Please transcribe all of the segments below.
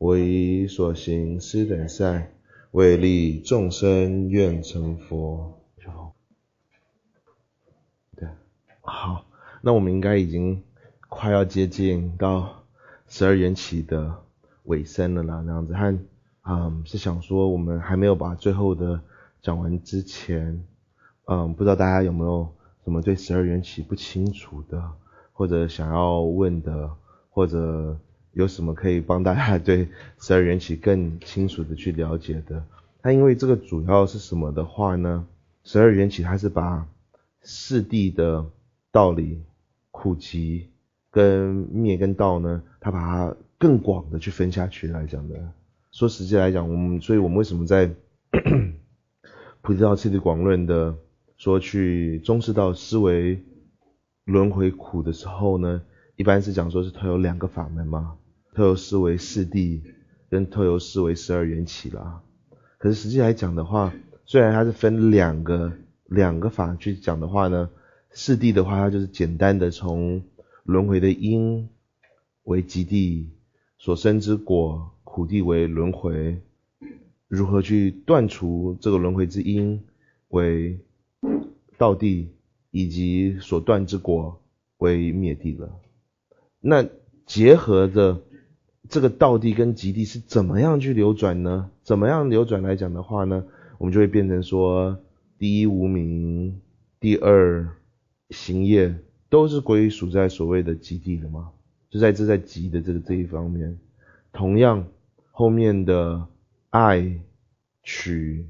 我以所行施等善，为利众生愿成佛。对，好，那我们应该已经快要接近到十二缘起的尾声了啦。那样子，和嗯，是想说我们还没有把最后的讲完之前，嗯，不知道大家有没有什么对十二缘起不清楚的，或者想要问的，或者。有什么可以帮大家 对十二缘起更清楚的去了解的？它因为这个主要是什么的话呢？十二缘起它是把四谛的道理、苦集、跟灭、跟道呢，它把它更广的去分下去来讲的。说实际来讲，我们所以我们为什么在《菩提道次第广论》的说去中视道思维轮回苦的时候呢？一般是讲说是它有两个法门嘛。透尤斯为四地跟透尤斯为十二缘起了可是实际来讲的话，虽然它是分两个两个法去讲的话呢，四地的话它就是简单的从轮回的因为极地所生之果苦地为轮回，如何去断除这个轮回之因为道地以及所断之果为灭地了，那结合着。这个道地跟极地是怎么样去流转呢？怎么样流转来讲的话呢？我们就会变成说，第一无名，第二行业，都是归属在所谓的极地的吗？就在这在极的这个这一方面，同样后面的爱、取、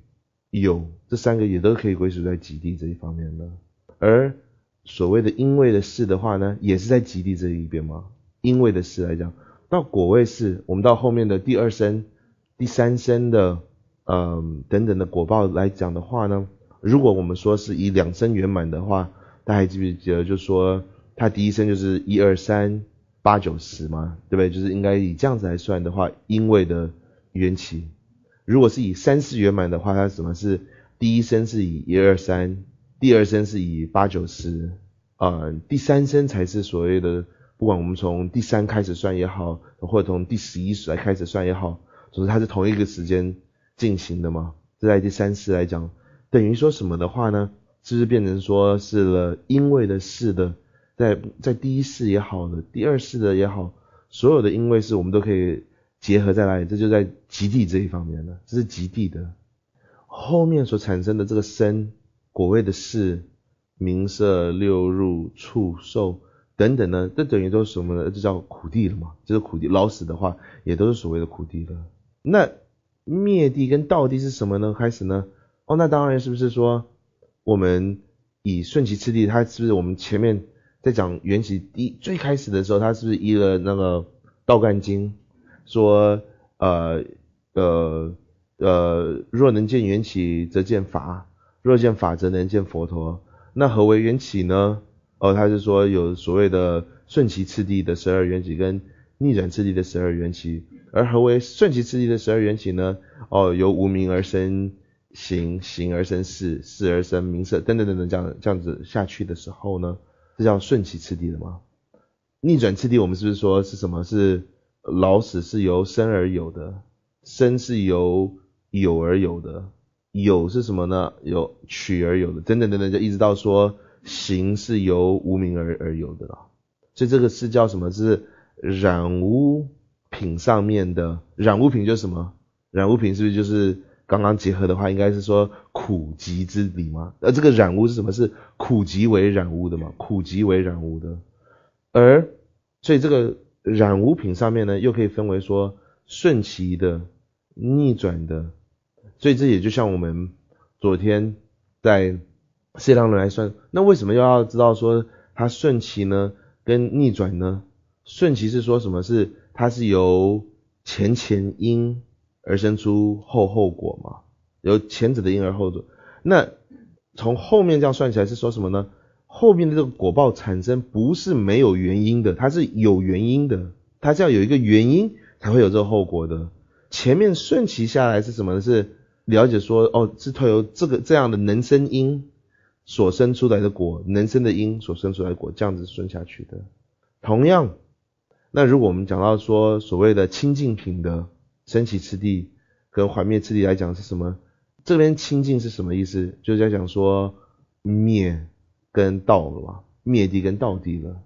有这三个也都可以归属在极地这一方面的。而所谓的因为的事的话呢，也是在极地这一边吗？因为的事来讲。到果位是，我们到后面的第二声、第三声的，嗯等等的果报来讲的话呢，如果我们说是以两声圆满的话，大家还记不记得，就说他第一声就是一二三八九十嘛，对不对？就是应该以这样子来算的话，因为的缘起，如果是以三世圆满的话，它什么是第一声是以一二三，第二声是以八九十，嗯，第三声才是所谓的。不管我们从第三开始算也好，或者从第十一时来开始算也好，总之它是同一个时间进行的嘛。这在第三次来讲，等于说什么的话呢？就是变成说是了？因为的事的，在在第一次也好的，第二次的也好，所有的因为是我们都可以结合在哪里？这就在极地这一方面了，这是极地的后面所产生的这个生果位的事，名色六入触受。等等呢？这等于都是什么呢？这叫苦地了嘛？就是苦地，老死的话也都是所谓的苦地了。那灭地跟道地是什么呢？开始呢？哦，那当然是不是说我们以顺其次第？它是不是我们前面在讲缘起第最开始的时候，它是不是依了那个道干经说？呃呃呃，若能见缘起，则见法；若见法，则能见佛陀。那何为缘起呢？哦，他是说有所谓的顺其次第的十二缘起跟逆转次第的十二缘起。而何为顺其次第的十二缘起呢？哦，由无名而生行，行而生事，事而生名色等等等等，这样这样子下去的时候呢，这叫顺其次第的吗？逆转次第，我们是不是说是什么？是老死是由生而有的，生是由有而有的，有是什么呢？有取而有的，等等等等，就一直到说。行是由无名而而有的啦，所以这个是叫什么是染污品上面的染污品就是什么染污品是不是就是刚刚结合的话应该是说苦集之理吗？呃，这个染污是什么？是苦集为染污的嘛？苦集为染污的，而所以这个染污品上面呢，又可以分为说顺其的、逆转的，所以这也就像我们昨天在。是让人来算，那为什么又要知道说它顺其呢？跟逆转呢？顺其是说什么是它是由前前因而生出后后果嘛？由前者的因而后者。那从后面这样算起来是说什么呢？后面的这个果报产生不是没有原因的，它是有原因的，它要有一个原因才会有这个后果的。前面顺其下来是什么？是了解说哦，是它有这个这样的能生因。所生出来的果，能生的因，所生出来的果，这样子顺下去的。同样，那如果我们讲到说所谓的清净品德、升起次第跟毁灭次第来讲是什么？这边清净是什么意思？就是在讲说灭跟道了吧？灭地跟道地了。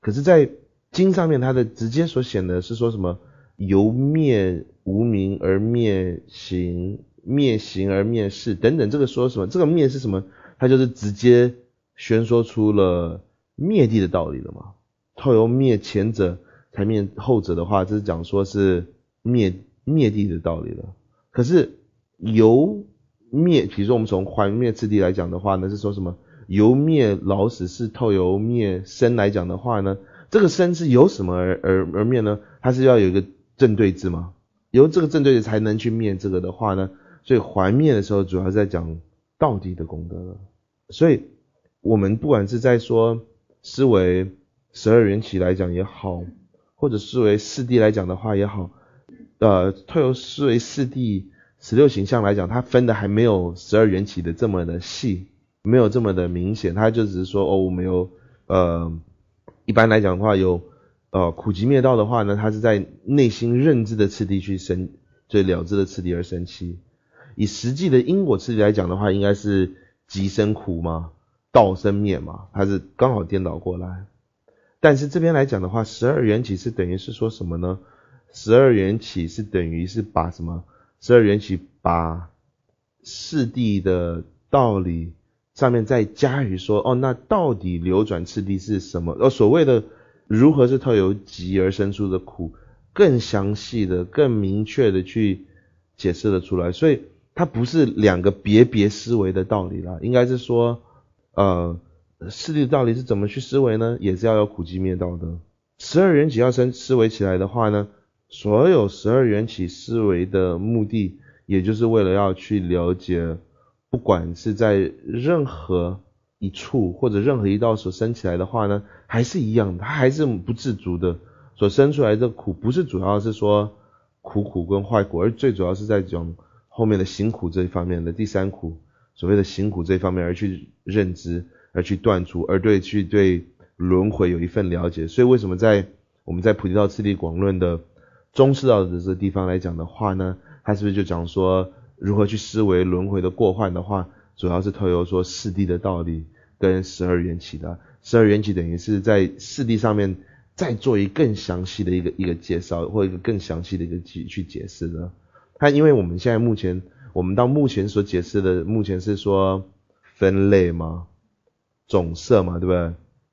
可是，在经上面它的直接所显的是说什么？由灭无名而灭形，灭形而灭世等等。这个说什么？这个灭是什么？他就是直接宣说出了灭地的道理了嘛？透由灭前者才灭后者的话，就是讲说是灭灭地的道理了。可是由灭，比如说我们从怀灭次第来讲的话呢，是说什么由灭老死是透由灭生来讲的话呢？这个生是由什么而而而灭呢？它是要有一个正对字嘛？由这个正对字才能去灭这个的话呢？所以怀灭的时候，主要是在讲道地的功德了。所以，我们不管是在说思维十二缘起来讲也好，或者思维四谛来讲的话也好，呃，退而思维四谛十六形象来讲，它分的还没有十二缘起的这么的细，没有这么的明显。它就只是说，哦，我们有，呃，一般来讲的话有，呃，苦集灭道的话呢，它是在内心认知的次第去生，最了知的次第而生起。以实际的因果次第来讲的话，应该是。极生苦吗？道生灭吗？还是刚好颠倒过来？但是这边来讲的话，十二缘起是等于是说什么呢？十二缘起是等于是把什么？十二缘起把四谛的道理上面再加于说，哦，那到底流转次第是什么？哦，所谓的如何是透由极而生出的苦，更详细的、更明确的去解释了出来，所以。它不是两个别别思维的道理了，应该是说，呃，势力的道理是怎么去思维呢？也是要有苦集灭道的十二缘起要生思维起来的话呢，所有十二缘起思维的目的，也就是为了要去了解，不管是在任何一处或者任何一道所生起来的话呢，还是一样的，它还是不自足的，所生出来的苦，不是主要是说苦苦跟坏苦，而最主要是在讲。后面的辛苦这一方面的第三苦，所谓的辛苦这一方面而去认知，而去断除，而对去对轮回有一份了解。所以为什么在我们在《菩提道次第广论》的中次道的这地方来讲的话呢？它是不是就讲说如何去思维轮回的过患的话，主要是透由说四谛的道理跟十二缘起的十二缘起，等于是在四谛上面再做一更详细的一个一个介绍，或一个更详细的一个去去解释呢？那因为我们现在目前，我们到目前所解释的，目前是说分类嘛，种色嘛，对不对？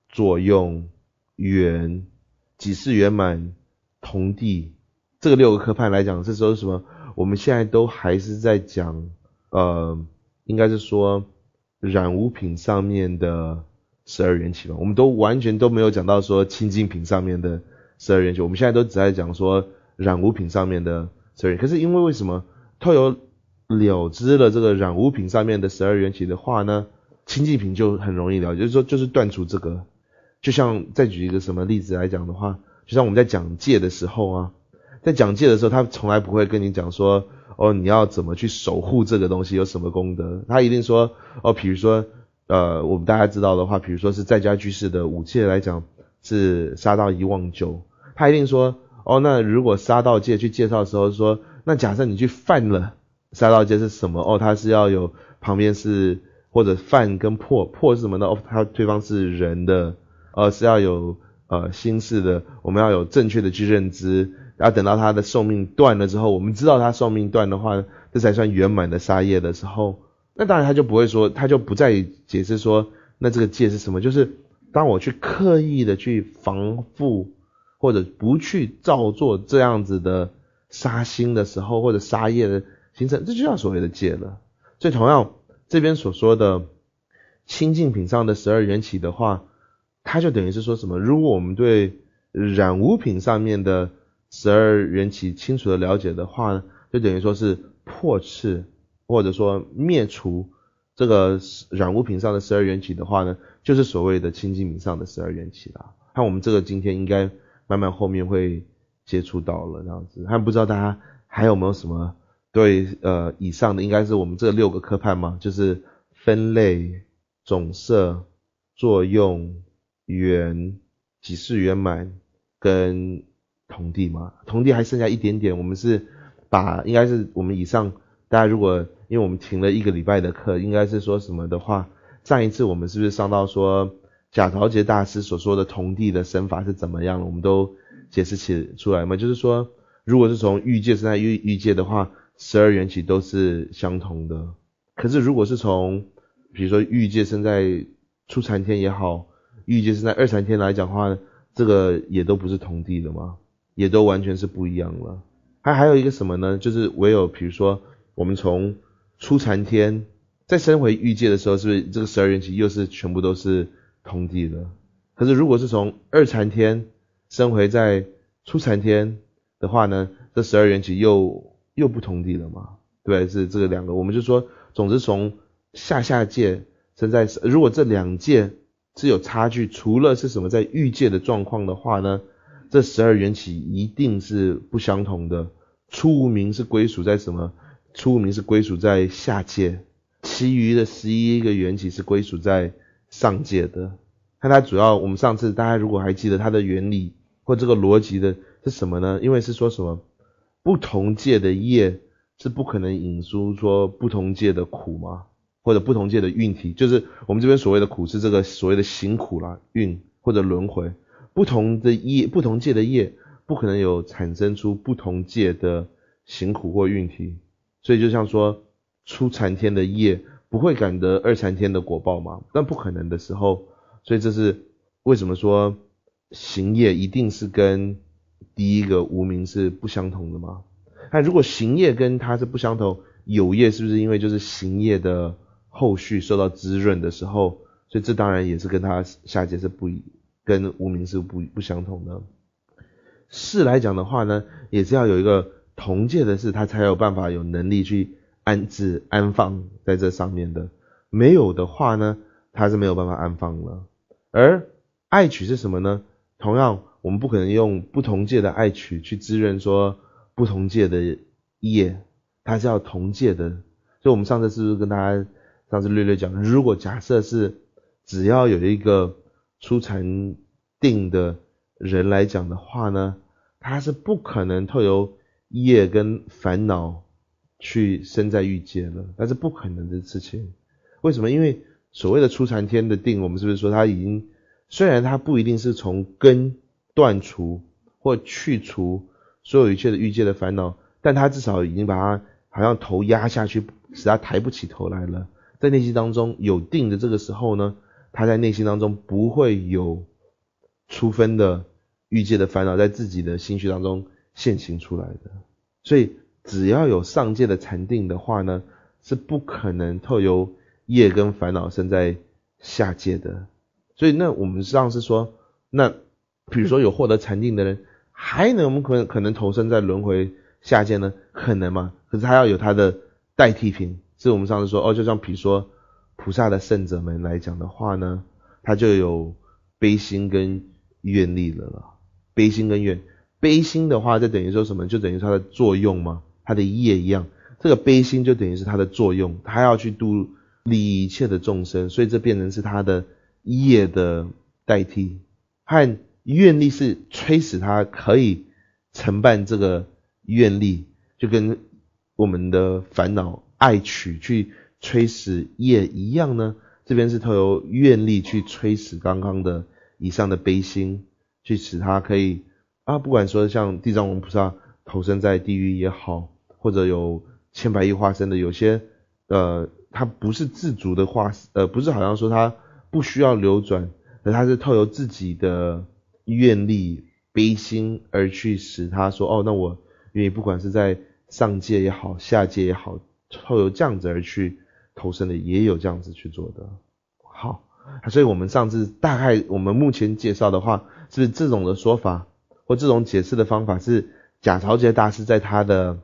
作用、圆，几世圆满、同地，这个六个科派来讲，这是说什么？我们现在都还是在讲，呃，应该是说染物品上面的十二缘起吧，我们都完全都没有讲到说清净品上面的十二缘起。我们现在都只在讲说染物品上面的。sorry，可是因为为什么透有了知了这个软物品上面的十二缘起的话呢，清净品就很容易了，就是说就是断除这个。就像再举一个什么例子来讲的话，就像我们在讲戒的时候啊，在讲戒的时候，他从来不会跟你讲说哦，你要怎么去守护这个东西，有什么功德，他一定说哦，比如说呃，我们大家知道的话，比如说是在家居士的五戒来讲是杀到一望九，他一定说。哦，那如果杀道戒去介绍的时候说，那假设你去犯了杀道戒是什么？哦，它是要有旁边是或者犯跟破，破是什么呢？哦，它对方是人的，呃，是要有呃心事的，我们要有正确的去认知，然后等到他的寿命断了之后，我们知道他寿命断的话，这才算圆满的杀业的时候，那当然他就不会说，他就不再解释说那这个戒是什么，就是当我去刻意的去防护。或者不去造作这样子的杀心的时候，或者杀业的形成，这就叫所谓的戒了。所以同样这边所说的清净品上的十二缘起的话，它就等于是说什么？如果我们对染污品上面的十二缘起清楚的了解的话呢，就等于说是破斥或者说灭除这个染污品上的十二缘起的话呢，就是所谓的清净品上的十二缘起了。那我们这个今天应该。慢慢后面会接触到了，这样子。还不知道大家还有没有什么对呃以上的，应该是我们这六个科判吗？就是分类、总色、作用、圆、几世圆满跟同地吗？同地还剩下一点点。我们是把应该是我们以上大家如果因为我们停了一个礼拜的课，应该是说什么的话？上一次我们是不是上到说？贾曹杰大师所说的同地的身法是怎么样的？我们都解释起出来吗？就是说，如果是从欲界生在欲欲界的话，十二缘起都是相同的。可是如果是从比如说欲界生在初禅天也好，欲界生在二禅天来讲话，这个也都不是同地的嘛，也都完全是不一样了。还还有一个什么呢？就是唯有比如说我们从初禅天再升回欲界的时候，是不是这个十二缘起又是全部都是？通地了，可是如果是从二禅天升回在初禅天的话呢，这十二缘起又又不同地了嘛？对是这个两个，我们就说，总之从下下界升在，如果这两界是有差距，除了是什么在欲界的状况的话呢，这十二缘起一定是不相同的。初无名是归属在什么？初无名是归属在下界，其余的十一个缘起是归属在。上界的，看它主要，我们上次大家如果还记得它的原理或这个逻辑的是什么呢？因为是说什么不同界的业是不可能引出说不同界的苦吗？或者不同界的运体，就是我们这边所谓的苦是这个所谓的行苦啦，运或者轮回，不同的业，不同界的业不可能有产生出不同界的行苦或运体，所以就像说出禅天的业。不会感得二三天的果报嘛？但不可能的时候，所以这是为什么说行业一定是跟第一个无名是不相同的嘛？那如果行业跟它是不相同，有业是不是因为就是行业的后续受到滋润的时候，所以这当然也是跟它下界是不一，跟无名是不不相同的。事来讲的话呢，也是要有一个同界的事，他才有办法有能力去。安置安放在这上面的，没有的话呢，他是没有办法安放了。而爱取是什么呢？同样，我们不可能用不同界的爱取去滋润说不同界的业，它是要同界的。就我们上次是不是跟大家上次略略讲，如果假设是只要有一个出禅定的人来讲的话呢，他是不可能透由业跟烦恼。去身在欲界了，那是不可能的事情。为什么？因为所谓的初禅天的定，我们是不是说他已经虽然他不一定是从根断除或去除所有一切的欲界的烦恼，但他至少已经把他好像头压下去，使他抬不起头来了。在内心当中有定的这个时候呢，他在内心当中不会有出分的欲界的烦恼在自己的心绪当中现行出来的，所以。只要有上界的禅定的话呢，是不可能透由业跟烦恼生在下界的。所以那我们上是说，那比如说有获得禅定的人，还能我们可可能投生在轮回下界呢？可能吗？可是他要有他的代替品。所是我们上次说哦，就像比如说菩萨的圣者们来讲的话呢，他就有悲心跟愿力了。悲心跟愿，悲心的话就等于说什么？就等于它的作用吗？他的业一样，这个悲心就等于是它的作用，他要去度利益一切的众生，所以这变成是他的业的代替。和愿力是催使他可以承办这个愿力，就跟我们的烦恼爱取去催使业一样呢。这边是透过愿力去催使刚刚的以上的悲心，去使他可以啊，不管说像地藏王菩萨投身在地狱也好。或者有千百亿化身的，有些呃，他不是自主的化，呃，不是好像说他不需要流转，而他是透由自己的愿力悲心而去使他说哦，那我愿意，不管是在上界也好，下界也好，透由这样子而去投身的，也有这样子去做的。好，所以我们上次大概我们目前介绍的话，是这种的说法或这种解释的方法，是贾朝杰大师在他的。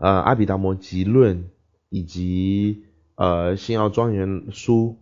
呃，《阿毗达摩集论》以及呃《新奥庄园书》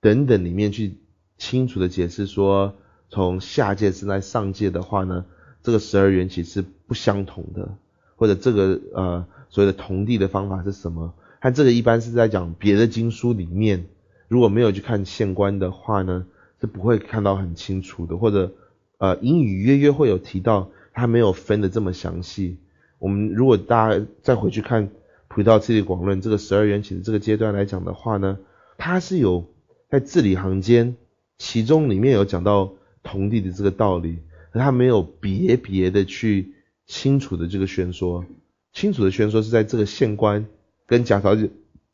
等等里面去清楚的解释说，从下界升在上界的话呢，这个十二缘起是不相同的，或者这个呃所谓的同地的方法是什么？但这个一般是在讲别的经书里面，如果没有去看《现观》的话呢，是不会看到很清楚的，或者呃隐隐约约会有提到，它没有分的这么详细。我们如果大家再回去看《普道次第广论》这个十二缘起的这个阶段来讲的话呢，它是有在字里行间其中里面有讲到同地的这个道理，而它没有别别的去清楚的这个宣说，清楚的宣说是在这个县官跟甲曹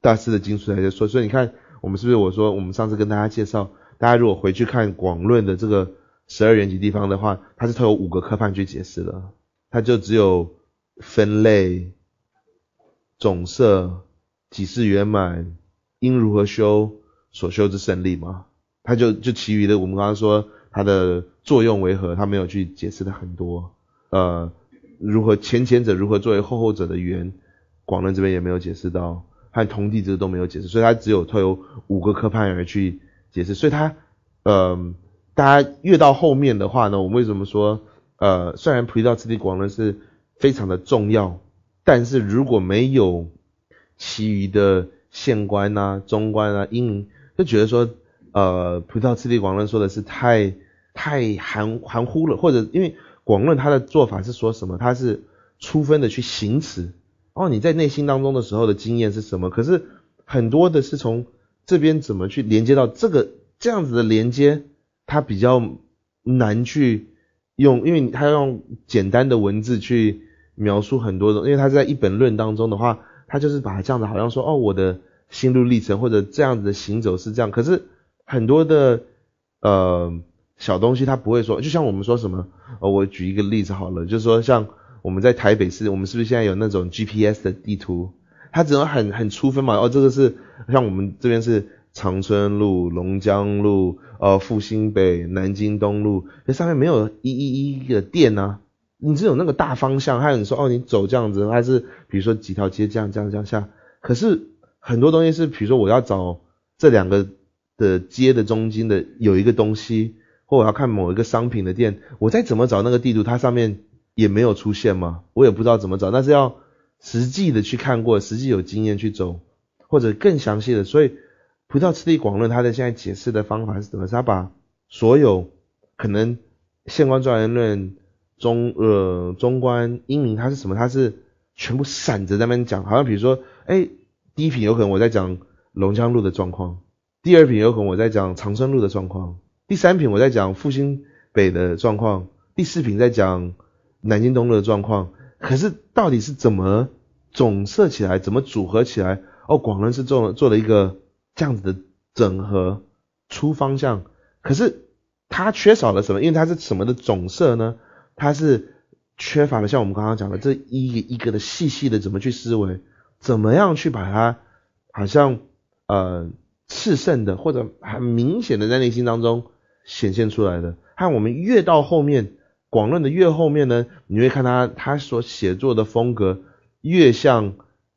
大师的经书来说。所以你看，我们是不是我说我们上次跟大家介绍，大家如果回去看《广论》的这个十二缘起地方的话，它是透有五个科判去解释的，它就只有。分类、总色、几世圆满、应如何修、所修之胜利嘛？他就就其余的，我们刚刚说他的作用为何？他没有去解释的很多。呃，如何前前者如何作为后后者的缘？广论这边也没有解释到，和同地者都没有解释，所以他只有他有五个科判而去解释。所以他，嗯，大家越到后面的话呢，我们为什么说，呃，虽然菩提道次第广论是。非常的重要，但是如果没有其余的县官啊、中官啊、英，就觉得说，呃，葡萄次第广论说的是太太含含糊了，或者因为广论他的做法是说什么？他是粗分的去行持哦，你在内心当中的时候的经验是什么？可是很多的是从这边怎么去连接到这个这样子的连接，它比较难去用，因为他用简单的文字去。描述很多种，因为他在一本论当中的话，他就是把它这样子，好像说哦，我的心路历程或者这样子的行走是这样。可是很多的呃小东西他不会说，就像我们说什么，我举一个例子好了，就是说像我们在台北市，我们是不是现在有那种 GPS 的地图？它只能很很粗分嘛，哦，这个是像我们这边是长春路、龙江路、呃复兴北、南京东路，这上面没有一一一个店啊。你只有那个大方向，还有你说哦，你走这样子，还是比如说几条街这样这样这样下。可是很多东西是，比如说我要找这两个的街的中间的有一个东西，或我要看某一个商品的店，我再怎么找那个地图，它上面也没有出现嘛，我也不知道怎么找。那是要实际的去看过，实际有经验去走，或者更详细的。所以《葡萄吃地广论》它的现在解释的方法是怎么？它把所有可能县官状元论。中呃，中观英明他是什么？他是全部散着在那边讲，好像比如说，哎，第一品有可能我在讲龙江路的状况，第二品有可能我在讲长春路的状况，第三品我在讲复兴北的状况，第四品在讲南京东路的状况。可是到底是怎么总设起来，怎么组合起来？哦，广论是做做了一个这样子的整合出方向，可是它缺少了什么？因为它是什么的总设呢？他是缺乏了，像我们刚刚讲的这一一个的细细的怎么去思维，怎么样去把它好像呃次胜的或者很明显的在内心当中显现出来的。和我们越到后面广论的越后面呢，你会看他他所写作的风格越像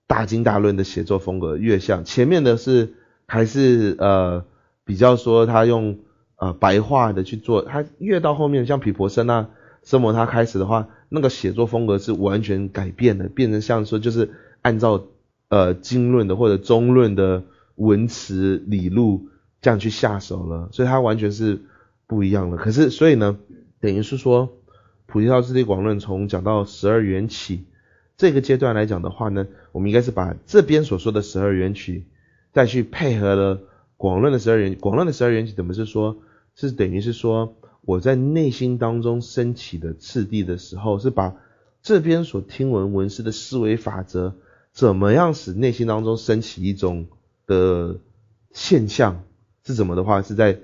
大经大论的写作风格，越像前面的是还是呃比较说他用呃白话的去做。他越到后面像皮婆森啊。这么他开始的话，那个写作风格是完全改变了，变成像说就是按照呃经论的或者中论的文辞理路这样去下手了，所以他完全是不一样了。可是所以呢，等于是说菩提道次第广论从讲到十二缘起这个阶段来讲的话呢，我们应该是把这边所说的十二缘起再去配合了广论的十二缘广论的十二缘起怎么是说是等于是说。我在内心当中升起的次第的时候，是把这边所听闻闻思的思维法则，怎么样使内心当中升起一种的现象是怎么的话，是在《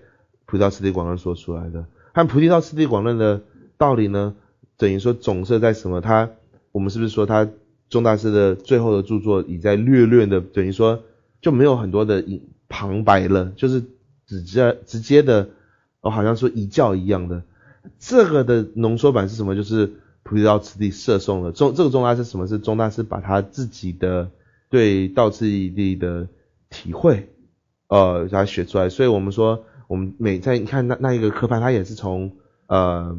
菩提道次第广论》说出来的。和《菩提道次第广论》的道理呢，等于说总是在什么？他我们是不是说他钟大师的最后的著作，已在略略的等于说就没有很多的旁白了，就是直接直接的。我好像说一教一样的，这个的浓缩版是什么？就是菩提道次第射送了。中这个中大是什么是中大师？把他自己的对道次第的体会，呃，给他写出来。所以我们说，我们每在你看那那一个科判，他也是从呃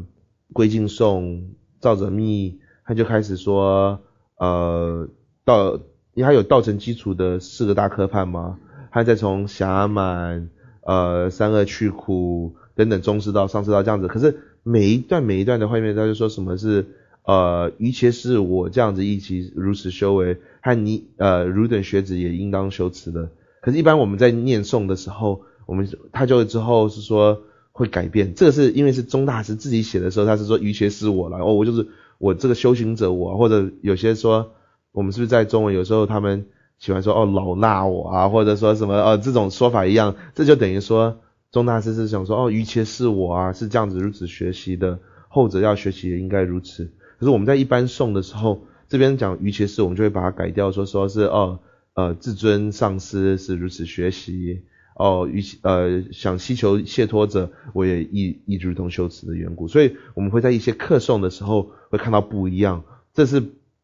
归敬颂、照着密，他就开始说呃道，因为他有道成基础的四个大科判嘛，他再从暇满呃三恶去苦。等等，中师道、上师道这样子，可是每一段每一段的画面，他就说什么是呃于切是我这样子一起如此修为，和你呃如等学子也应当修持的。可是，一般我们在念诵的时候，我们他就之后是说会改变，这个是因为是中大师自己写的时候，他是说于切是我了，哦，我就是我这个修行者我，或者有些说我们是不是在中文有时候他们喜欢说哦老衲我啊，或者说什么哦这种说法一样，这就等于说。宗大师是想说，哦，于切是我啊，是这样子如此学习的，后者要学习也应该如此。可是我们在一般诵的时候，这边讲于切是，我们就会把它改掉，说说是哦，呃，至尊上师是如此学习，哦于呃想希求谢托者，我也亦亦如同修持的缘故，所以我们会在一些客诵的时候会看到不一样，这是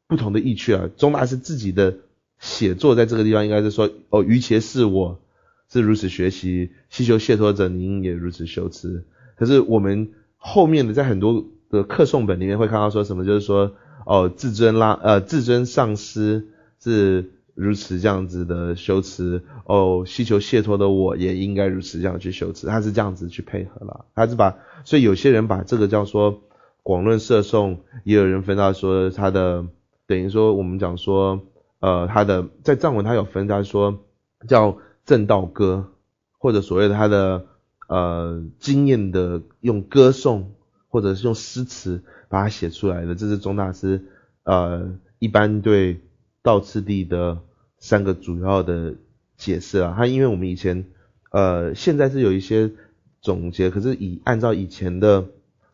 不同的意趣啊。宗大师自己的写作在这个地方应该是说，哦，于切是我。是如此学习，希求解脱者，您也如此修持。可是我们后面的，在很多的课诵本里面会看到说什么，就是说哦，至尊拉呃，至尊上师是如此这样子的修持，哦，希求解脱的我也应该如此这样去修持。他是这样子去配合了，他是把，所以有些人把这个叫做广论摄诵，也有人分到说他的，等于说我们讲说呃，他的在藏文他有分到说叫。正道歌，或者所谓他的呃经验的用歌颂，或者是用诗词把它写出来的，这是宗大师呃一般对道次第的三个主要的解释啊。他因为我们以前呃现在是有一些总结，可是以按照以前的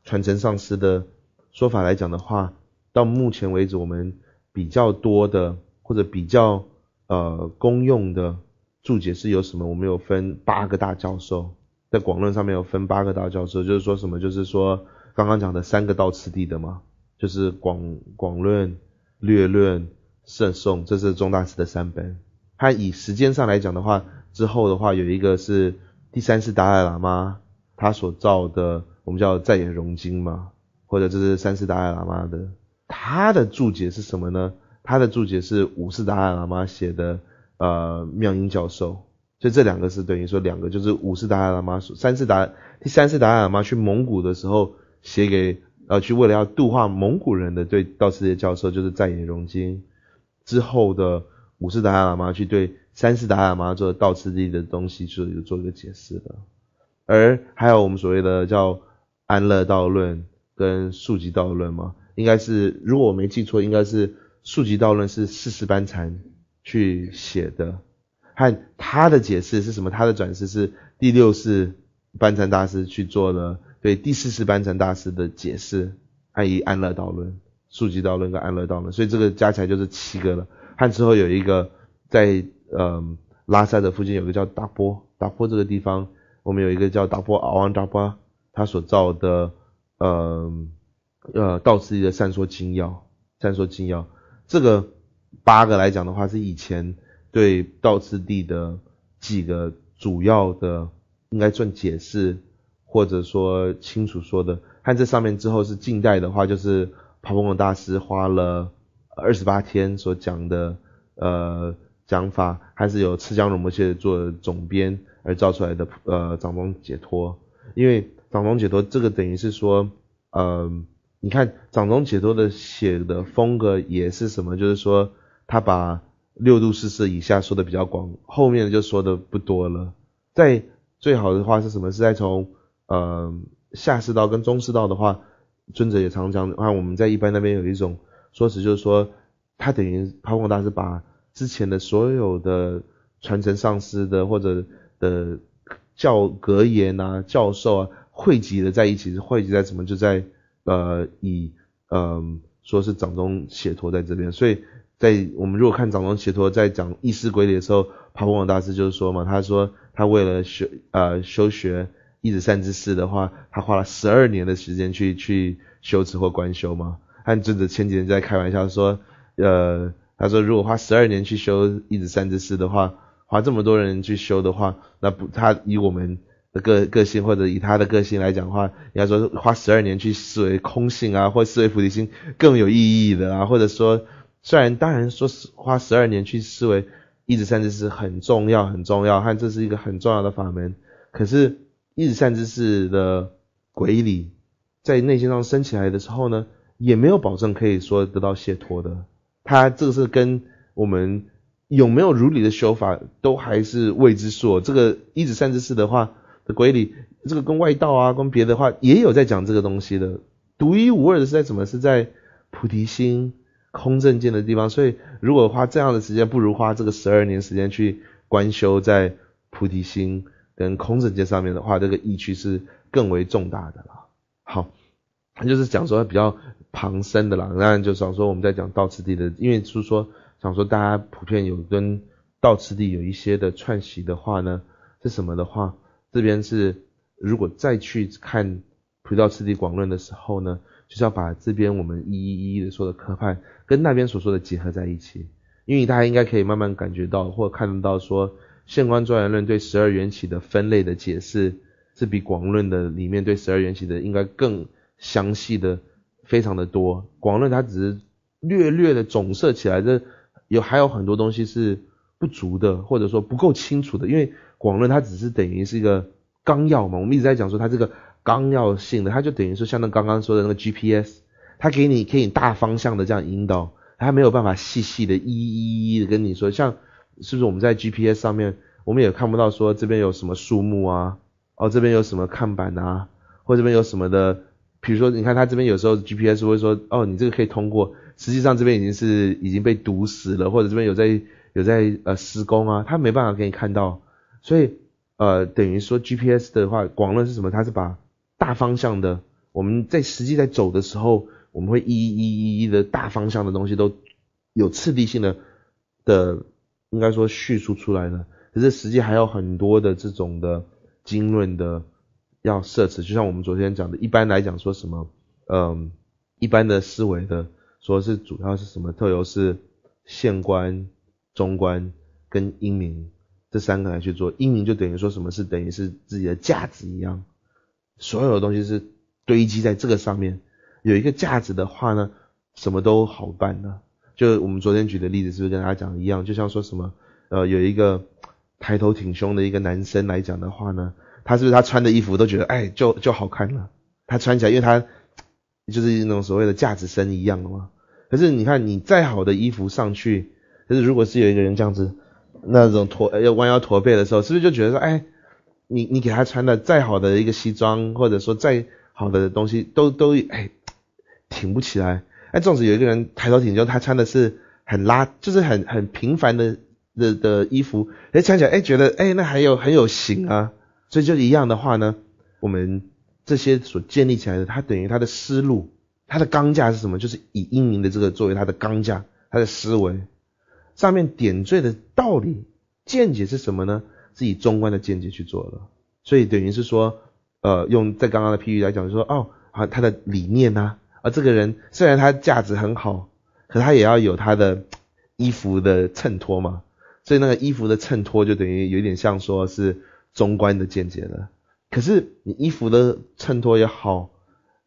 传承上师的说法来讲的话，到目前为止我们比较多的或者比较呃公用的。注解是有什么？我们有分八个大教授，在广论上面有分八个大教授，就是说什么？就是说刚刚讲的三个到次第的嘛，就是广广论、略论、甚颂，这是中大师的三本。他以时间上来讲的话，之后的话有一个是第三世达赖喇嘛他所造的，我们叫再言融经嘛，或者这是三世达赖喇嘛的，他的注解是什么呢？他的注解是五世达赖喇嘛写的。呃，妙音教授，就这两个是等于说两个，就是五世达赖喇嘛、三世达、第三世达赖喇嘛去蒙古的时候写给呃去为了要度化蒙古人的对道世界教授，就是赞言荣经之后的五世达赖喇嘛去对三世达赖喇嘛做道次第的东西做做一个解释的，而还有我们所谓的叫安乐道论跟数集道论嘛，应该是如果我没记错，应该是数集道论是四十班禅。去写的，和他的解释是什么？他的转世是第六世班禅大师去做的，对第四世班禅大师的解释，按以安乐道论、数集道论跟安乐道论，所以这个加起来就是七个了。汉之后有一个在嗯拉萨的附近有个叫达波达波这个地方，我们有一个叫达波阿王达波，他所造的嗯呃道次的善说精要善说精要这个。八个来讲的话是以前对道次地的几个主要的，应该算解释或者说清楚说的。看这上面之后是近代的话，就是帕蓬姆大师花了二十八天所讲的，呃讲法还是由赤江龙摩谢做总编而造出来的，呃掌中解脱。因为掌中解脱这个等于是说，嗯。你看，掌中解脱的写的风格也是什么？就是说，他把六度四色以下说的比较广，后面就说的不多了。再最好的话是什么？是在从呃下士道跟中士道的话，尊者也常讲的话，我们在一般那边有一种说辞，就是说，他等于抛光大师把之前的所有的传承上师的或者的教格言啊、教授啊汇集的在一起，汇集在什么就在。呃，以呃说是掌中解脱在这边，所以在我们如果看掌中解脱在讲意识规律的时候，帕翁大师就是说嘛，他说他为了修呃修学一指三之四的话，他花了十二年的时间去去修持或观修嘛，他真的前几天在开玩笑说，呃，他说如果花十二年去修一指三之四的话，花这么多人去修的话，那不他以我们。个个性或者以他的个性来讲的话，你要说花十二年去思维空性啊，或思维菩提心更有意义的啊，或者说虽然当然说花十二年去思维一直善知识很重要很重要，和这是一个很重要的法门。可是一直善知识的轨理在内心上升起来的时候呢，也没有保证可以说得到解脱的。他这个是跟我们有没有如理的修法都还是未知数。这个一指知识的话。的鬼里，这个跟外道啊，跟别的话也有在讲这个东西的。独一无二的是在什么？是在菩提心、空正见的地方。所以，如果花这样的时间，不如花这个十二年时间去观修在菩提心跟空正见上面的话，这个意趣是更为重大的了。好，他就是讲说比较旁生的啦，那就想说我们在讲道次第的，因为是说想说大家普遍有跟道次第有一些的串习的话呢，是什么的话？这边是，如果再去看《普照次第广论》的时候呢，就是要把这边我们一一一一的说的科判，跟那边所说的结合在一起，因为大家应该可以慢慢感觉到或看得到，说《现观庄严论》对十二缘起的分类的解释，是比广论的里面对十二缘起的应该更详细的，非常的多。广论它只是略略的总摄起来这有还有很多东西是不足的，或者说不够清楚的，因为。广论它只是等于是一个纲要嘛，我们一直在讲说它这个纲要性的，它就等于说像那刚刚说的那个 GPS，它给你可以大方向的这样引导，它没有办法细细的一一一的跟你说，像是不是我们在 GPS 上面，我们也看不到说这边有什么树木啊，哦这边有什么看板啊，或这边有什么的，比如说你看它这边有时候 GPS 会说哦你这个可以通过，实际上这边已经是已经被堵死了，或者这边有在有在呃施工啊，它没办法给你看到。所以，呃，等于说 GPS 的话，广论是什么？它是把大方向的，我们在实际在走的时候，我们会一、一、一、一的大方向的东西都有次第性的的，应该说叙述出来的。可是实际还有很多的这种的经论的要设置，就像我们昨天讲的，一般来讲说什么，嗯，一般的思维的，说是主要是什么？特有是县官、中官跟英明。这三个来去做，英明就等于说什么是等于是自己的价值一样，所有的东西是堆积在这个上面。有一个价值的话呢，什么都好办了。就我们昨天举的例子，是不是跟大家讲一样？就像说什么，呃，有一个抬头挺胸的一个男生来讲的话呢，他是不是他穿的衣服都觉得，哎，就就好看了。他穿起来，因为他就是那种所谓的价值身一样嘛。可是你看，你再好的衣服上去，可是如果是有一个人这样子。那种驼要弯腰驼背的时候，是不是就觉得说，哎，你你给他穿的再好的一个西装，或者说再好的东西，都都哎挺不起来。哎，总子有一个人抬头挺胸，他穿的是很拉，就是很很平凡的的的衣服，哎穿起来哎觉得哎那还有很有型啊。所以就一样的话呢，我们这些所建立起来的，它等于它的思路，它的钢架是什么？就是以英明的这个作为它的钢架，它的思维。上面点缀的道理见解是什么呢？是以中观的见解去做的，所以等于是说，呃，用在刚刚的譬喻来讲，就说哦，啊，他的理念呐，啊，这个人虽然他价值很好，可他也要有他的衣服的衬托嘛，所以那个衣服的衬托就等于有点像说是中观的见解了。可是你衣服的衬托也好，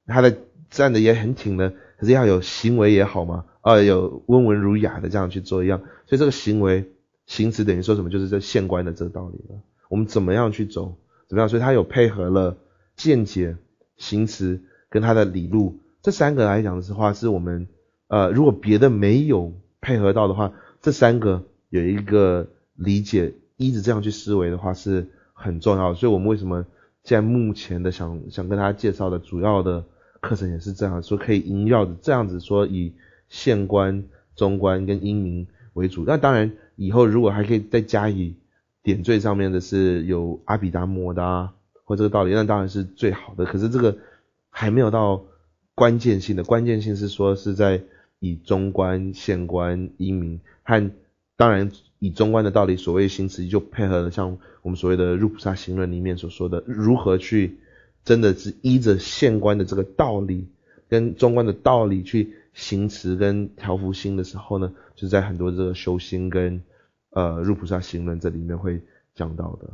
他的站的也很挺的，可是要有行为也好嘛。呃，有温文儒雅的这样去做一样，所以这个行为、行持等于说什么？就是在县官的这个道理了。我们怎么样去走？怎么样？所以他有配合了见解、行持跟他的理路这三个来讲的话，是我们呃，如果别的没有配合到的话，这三个有一个理解一直这样去思维的话是很重要的。所以我们为什么在目前的想想跟大家介绍的主要的课程也是这样说，可以萦绕着这样子说以。县官、中官跟英明为主，那当然以后如果还可以再加以点缀，上面的是有阿比达摩的或这个道理，那当然是最好的。可是这个还没有到关键性的，关键性是说是在以中官、县官、英明和当然以中观的道理，所谓行持就配合像我们所谓的入菩萨行论里面所说的，如何去真的是依着县官的这个道理跟中观的道理去。行持跟调伏心的时候呢，就是在很多这个修心跟呃入菩萨行论这里面会讲到的。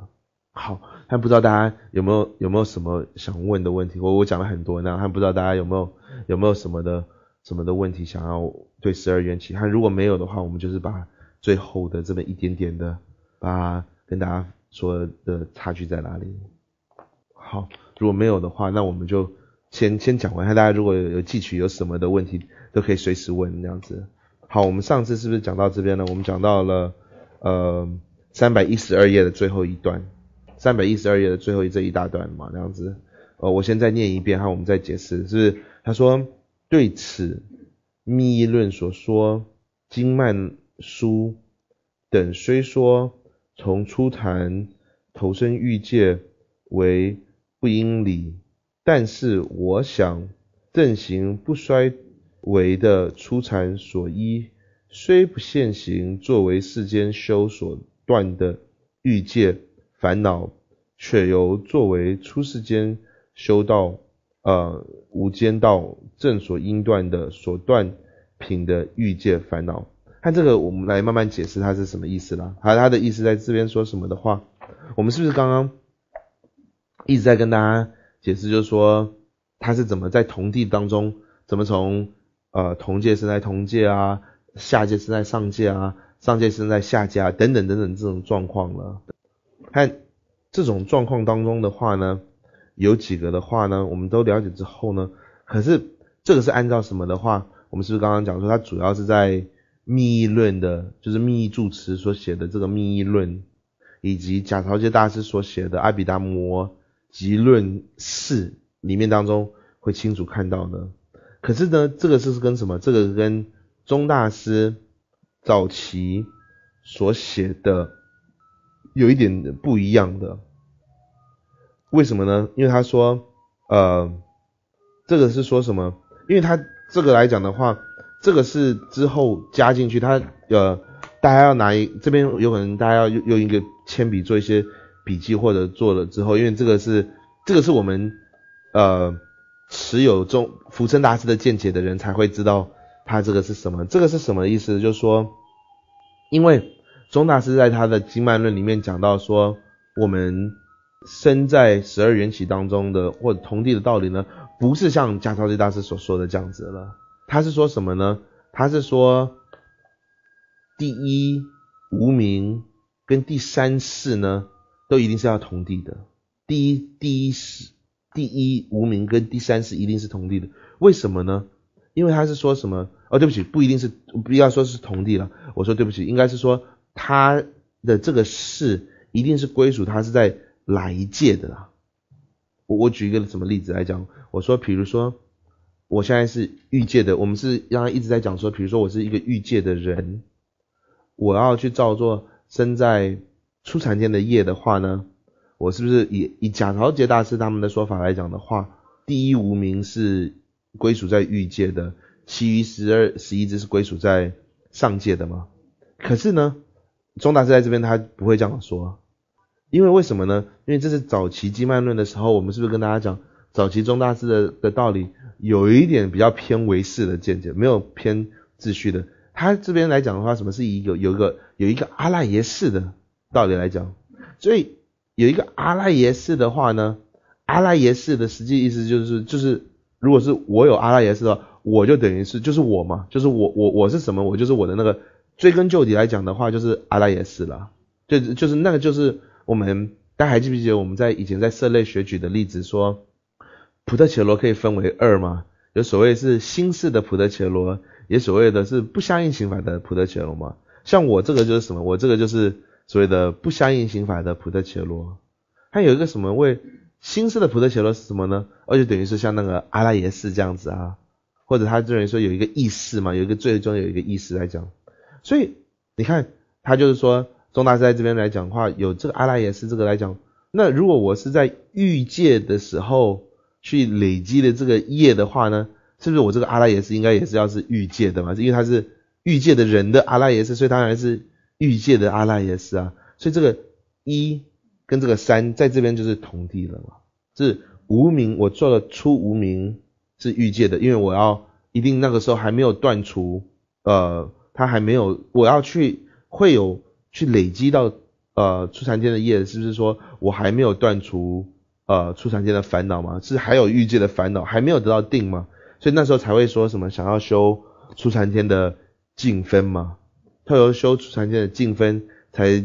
好，但不知道大家有没有有没有什么想问的问题？我我讲了很多，那还不知道大家有没有有没有什么的什么的问题想要对十二缘起？他如果没有的话，我们就是把最后的这么一点点的，把跟大家说的差距在哪里。好，如果没有的话，那我们就先先讲完。大家如果有有记取有什么的问题。都可以随时问这样子。好，我们上次是不是讲到这边了？我们讲到了呃三百一十二页的最后一段，三百一十二页的最后一这一大段嘛，这样子。呃，我先再念一遍，哈，我们再解释，是不是？他说对此密议论所说经曼书等虽说从初谈投身欲界为不应理，但是我想正行不衰。为的出禅所依，虽不现行，作为世间修所断的欲界烦恼，却由作为出世间修道，呃，无间道正所应断的所断品的欲界烦恼。看这个，我们来慢慢解释它是什么意思啦。有他的意思在这边说什么的话，我们是不是刚刚一直在跟大家解释，就是说他是怎么在同地当中，怎么从？呃，同界生在同界啊，下界生在上界啊，上界生在下界啊，等等等等这种状况了。看这种状况当中的话呢，有几个的话呢，我们都了解之后呢，可是这个是按照什么的话，我们是不是刚刚讲说它主要是在密议论的，就是密议助词所写的这个密议论，以及贾朝杰大师所写的《阿比达摩集论四》里面当中会清楚看到呢？可是呢，这个是跟什么？这个跟钟大师早期所写的有一点不一样的。为什么呢？因为他说，呃，这个是说什么？因为他这个来讲的话，这个是之后加进去。他呃，大家要拿一这边有可能大家要用一个铅笔做一些笔记或者做了之后，因为这个是这个是我们呃。持有中福生大师的见解的人才会知道他这个是什么，这个是什么意思？就是说，因为中大师在他的《经脉论》里面讲到说，我们身在十二缘起当中的或者同地的道理呢，不是像嘉超这大师所说的这样子了。他是说什么呢？他是说，第一无名跟第三世呢，都一定是要同地的。第一第一世。第一无名跟第三世一定是同地的，为什么呢？因为他是说什么？哦，对不起，不一定是不要说是同地了。我说对不起，应该是说他的这个事一定是归属他是在哪一界的啦。我我举一个什么例子来讲？我说，比如说我现在是欲界的，我们是让他一直在讲说，比如说我是一个欲界的人，我要去造作生在出产间的业的话呢？我是不是以以贾乔杰大师他们的说法来讲的话，第一无名是归属在欲界的，其余十二十一只是归属在上界的吗？可是呢，钟大师在这边他不会这样说，因为为什么呢？因为这是早期《经曼论》的时候，我们是不是跟大家讲，早期钟大师的的道理有一点比较偏唯识的见解，没有偏秩序的。他这边来讲的话，什么是以有有一个有一个阿赖耶识的道理来讲，所以。有一个阿拉耶识的话呢，阿拉耶识的实际意思就是就是，如果是我有阿拉耶识的话，我就等于是就是我嘛，就是我我我是什么，我就是我的那个追根究底来讲的话，就是阿拉耶识了，就就是那个就是我们大家还记不记得我们在以前在社内学举的例子，说普特切罗可以分为二嘛，有所谓是新式的普特切罗，也所谓的是不相应刑法的普特切罗嘛，像我这个就是什么，我这个就是。所谓的不相应刑法的普特切罗，它有一个什么为新式的普特切罗是什么呢？而且等于是像那个阿拉耶斯这样子啊，或者他等于说有一个意识嘛，有一个最终有一个意识来讲。所以你看，他就是说，宗大师在这边来讲话，有这个阿拉耶斯这个来讲。那如果我是在欲界的时候去累积的这个业的话呢，是不是我这个阿拉耶斯应该也是要是欲界的嘛？因为他是欲界的人的阿拉耶斯，所以当还是。欲界的阿拉耶斯啊，所以这个一跟这个三在这边就是同地了嘛，是无名，我做了出无名是欲界的，因为我要一定那个时候还没有断除，呃，他还没有，我要去会有去累积到呃出禅天的业，是不是说我还没有断除呃出禅天的烦恼吗？是还有欲界的烦恼，还没有得到定吗？所以那时候才会说什么想要修出禅天的静分吗？他由修出禅界的净分，才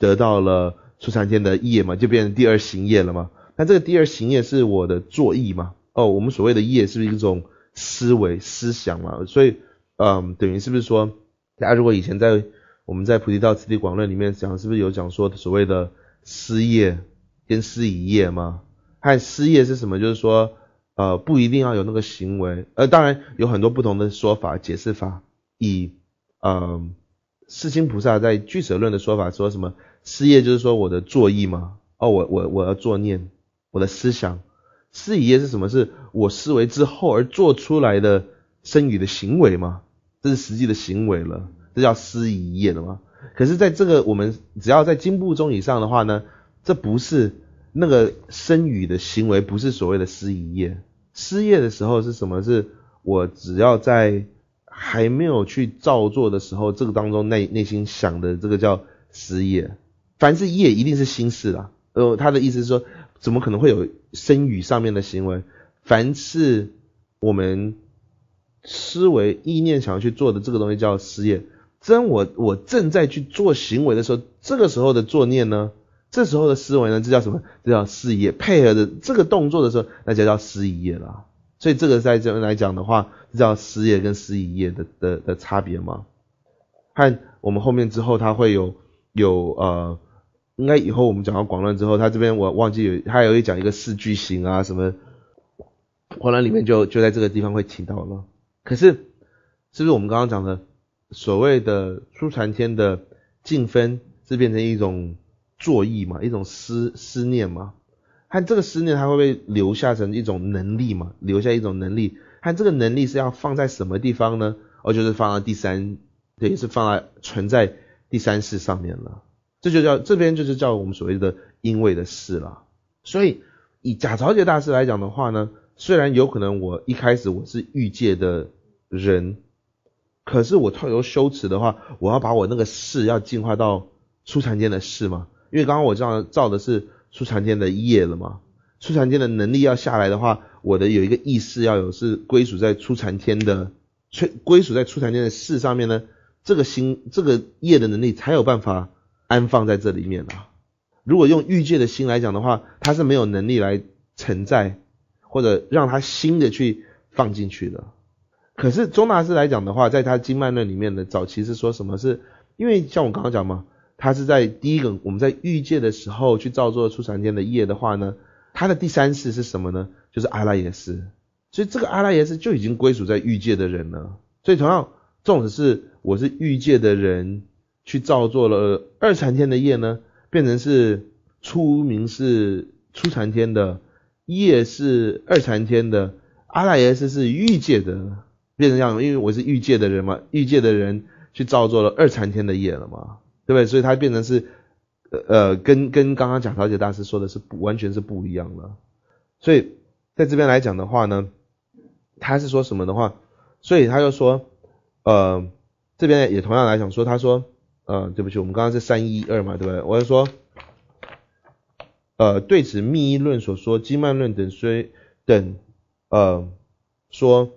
得到了出禅界的业嘛，就变成第二行业了嘛。那这个第二行业是我的作意嘛？哦，我们所谓的业是不是一种思维、思想嘛？所以，嗯，等于是不是说，大家如果以前在我们在《菩提道次第广论》里面讲，是不是有讲说所谓的失业跟失疑业嘛？和思业是什么？就是说，呃，不一定要有那个行为。呃，当然有很多不同的说法、解释法，以，嗯。世亲菩萨在《俱舍论》的说法说什么？失业就是说我的作意嘛，哦，我我我要作念，我的思想。失已业是什么？是我思维之后而做出来的生语的行为嘛？这是实际的行为了，这叫思已业的嘛？可是在这个我们只要在进部中以上的话呢，这不是那个生语的行为，不是所谓的思已业。失业的时候是什么？是我只要在。还没有去造作的时候，这个当中内内心想的这个叫失业。凡是业一定是心事啦。呃，他的意思是说，怎么可能会有生语上面的行为？凡是我们思维意念想要去做的这个东西叫失业。真我我正在去做行为的时候，这个时候的作念呢，这时候的思维呢，这叫什么？这叫事业。配合的这个动作的时候，那就叫失业啦。所以这个在这边来讲的话，就叫思业跟失一业的的的差别吗？和我们后面之后他会有有呃，应该以后我们讲到广论之后，他这边我忘记有，他有一讲一个四句型啊什么，广论里面就就在这个地方会提到了。可是是不是我们刚刚讲的所谓的初禅天的净分是变成一种作意嘛，一种思思念嘛？看这个思念，它会不会留下成一种能力嘛？留下一种能力，看这个能力是要放在什么地方呢？哦，就是放在第三，等于是放在存在第三世上面了。这就叫这边就是叫我们所谓的因为的事了。所以以贾朝杰大师来讲的话呢，虽然有可能我一开始我是欲界的人，可是我透由修持的话，我要把我那个事要进化到初禅间的世嘛。因为刚刚我这样造的是。出禅天的业了吗？出禅天的能力要下来的话，我的有一个意识要有是归属在出禅天的，归归属在出禅天的事上面呢。这个心，这个业的能力才有办法安放在这里面啊。如果用欲界的心来讲的话，他是没有能力来承载或者让他新的去放进去的。可是宗大师来讲的话，在他经脉论里面的早期是说什么？是因为像我刚刚讲嘛？他是在第一个，我们在欲界的时候去造作出禅天的业的话呢，他的第三世是什么呢？就是阿拉耶斯。所以这个阿拉耶斯就已经归属在欲界的人了。所以同样，重点是我是欲界的人去造作了二禅天的业呢，变成是出名是出禅天的业是二禅天的阿拉耶斯是欲界的，变成这样，因为我是欲界的人嘛，欲界的人去造作了二禅天的业了嘛。对不对？所以它变成是，呃呃，跟跟刚刚讲小姐大师说的是不完全是不一样的。所以在这边来讲的话呢，他是说什么的话？所以他就说，呃，这边也同样来讲说，他说，呃，对不起，我们刚刚是三一二嘛，对不对？我就说，呃，对此密意论所说经曼论等虽等，呃，说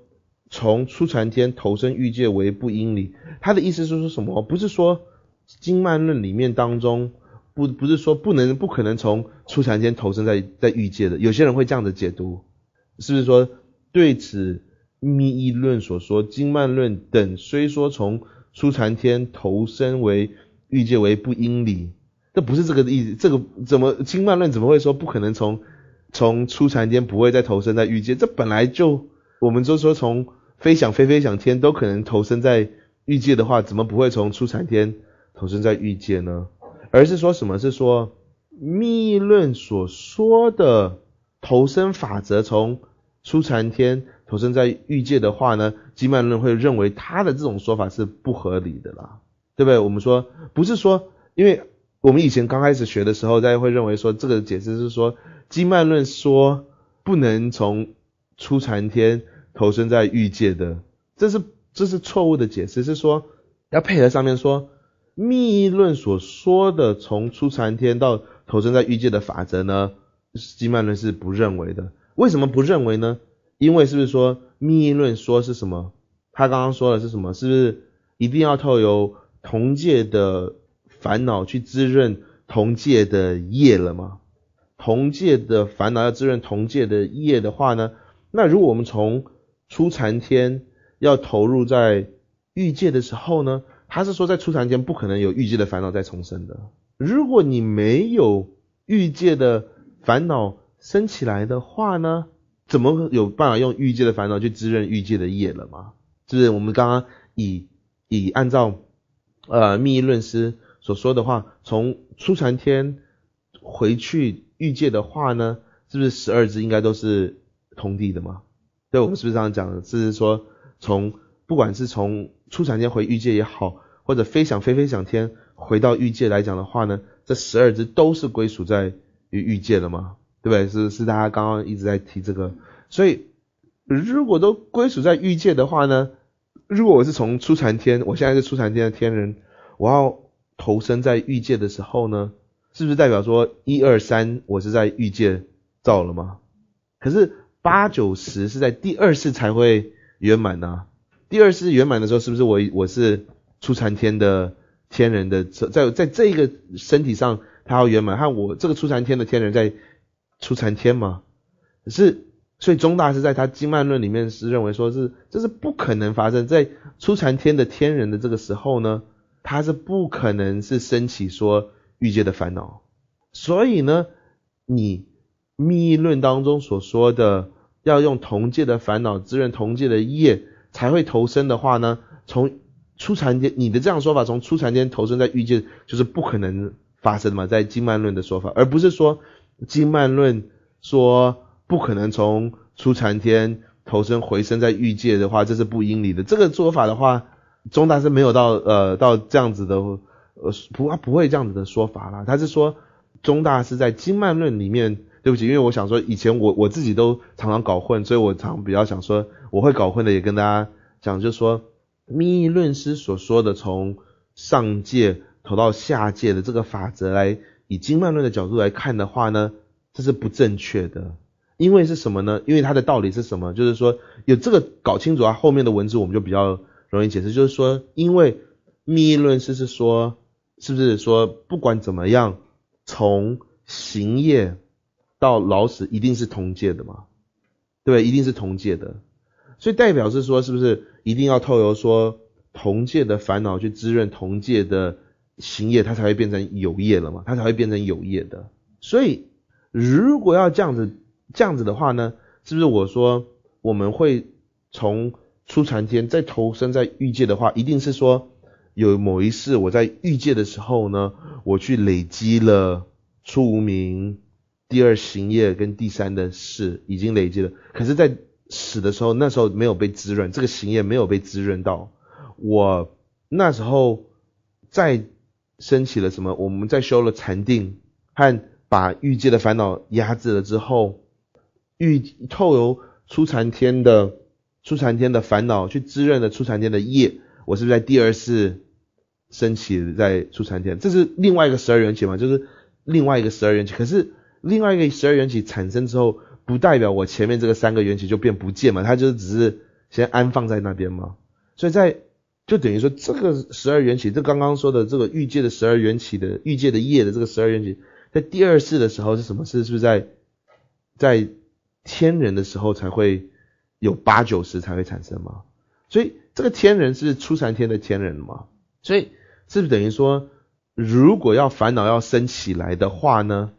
从出禅天投身欲界为不应理，他的意思是说什么？不是说。经脉论里面当中，不不是说不能不可能从出禅天投身在在欲界的，有些人会这样子解读，是不是说对此密意论所说经脉论等虽说从出禅天投身为欲界为不应理，这不是这个意思。这个怎么经脉论怎么会说不可能从从出禅天不会再投身在欲界？这本来就我们就说从飞想飞飞想天都可能投身在欲界的话，怎么不会从出禅天？投身在欲界呢，而是说什么？是说密论所说的投身法则，从初禅天投身在欲界的话呢，经曼论会认为他的这种说法是不合理的啦，对不对？我们说不是说，因为我们以前刚开始学的时候，大家会认为说这个解释是说经曼论说不能从初禅天投身在欲界的，这是这是错误的解释，是说要配合上面说。密意论所说的从出禅天到投身在欲界的法则呢，基曼论是不认为的。为什么不认为呢？因为是不是说密意论说是什么？他刚刚说的是什么？是不是一定要透由同界的烦恼去滋润同界的业了吗？同界的烦恼要滋润同界的业的话呢？那如果我们从出禅天要投入在欲界的时候呢？他是说，在初禅前不可能有欲界的烦恼再重生的。如果你没有欲界的烦恼升起来的话呢，怎么有办法用欲界的烦恼去滋润欲界的业了嘛？就是我们刚刚以以按照呃密意论师所说的话，从初禅天回去欲界的话呢，是不是十二支应该都是通地的嘛？对，我们是不是这样讲？就是说，从不管是从出产天回欲界也好，或者飞想飞飞想天回到欲界来讲的话呢，这十二支都是归属在于欲界了嘛，对不对？是是大家刚刚一直在提这个，所以如果都归属在欲界的话呢，如果我是从出产天，我现在是出产天的天人，我要投身在欲界的时候呢，是不是代表说一二三我是在欲界造了吗？可是八九十是在第二次才会圆满呢？第二次圆满的时候，是不是我我是初禅天的天人的在在这个身体上他要圆满，他我这个初禅天的天人在初禅天吗？是，所以宗大师在他经脉论里面是认为说是这是不可能发生在初禅天的天人的这个时候呢，他是不可能是升起说欲界的烦恼，所以呢，你密论当中所说的要用同界的烦恼滋润同界的业。才会投生的话呢？从初禅天，你的这样说法，从初禅天投生在欲界，就是不可能发生的嘛？在经曼论的说法，而不是说经曼论说不可能从初禅天投身回生在欲界的话，这是不应理的。这个做法的话，中大师没有到呃到这样子的，呃不啊不会这样子的说法啦。他是说中大师在经曼论里面。对不起，因为我想说，以前我我自己都常常搞混，所以我常比较想说，我会搞混的也跟大家讲，就是说，密论师所说的从上界投到下界的这个法则，来以经脉论的角度来看的话呢，这是不正确的。因为是什么呢？因为它的道理是什么？就是说，有这个搞清楚啊，后面的文字我们就比较容易解释。就是说，因为密论师是说，是不是说不管怎么样，从行业。到老死一定是同界的嘛，对不对？一定是同界的，所以代表是说，是不是一定要透由说同界的烦恼去滋润同界的行业，它才会变成有业了嘛？它才会变成有业的。所以如果要这样子这样子的话呢，是不是我说我们会从出禅天再投生在欲界的话，一定是说有某一世我在欲界的时候呢，我去累积了出无名。第二行业跟第三的事已经累积了，可是，在死的时候，那时候没有被滋润，这个行业没有被滋润到。我那时候再升起了什么？我们在修了禅定和把欲界的烦恼压制了之后，欲透由出禅天的出禅天的烦恼去滋润了出禅天的业，我是不是在第二次升起在出禅天？这是另外一个十二缘起嘛？就是另外一个十二缘起，可是。另外一个十二缘起产生之后，不代表我前面这个三个缘起就变不见嘛，它就是只是先安放在那边嘛。所以在就等于说这个十二缘起，这刚刚说的这个欲界的十二缘起的欲界的业的这个十二缘起，在第二世的时候是什么事？是不是在在天人的时候才会有八九十才会产生嘛？所以这个天人是初禅天的天人嘛？所以是不是等于说，如果要烦恼要升起来的话呢？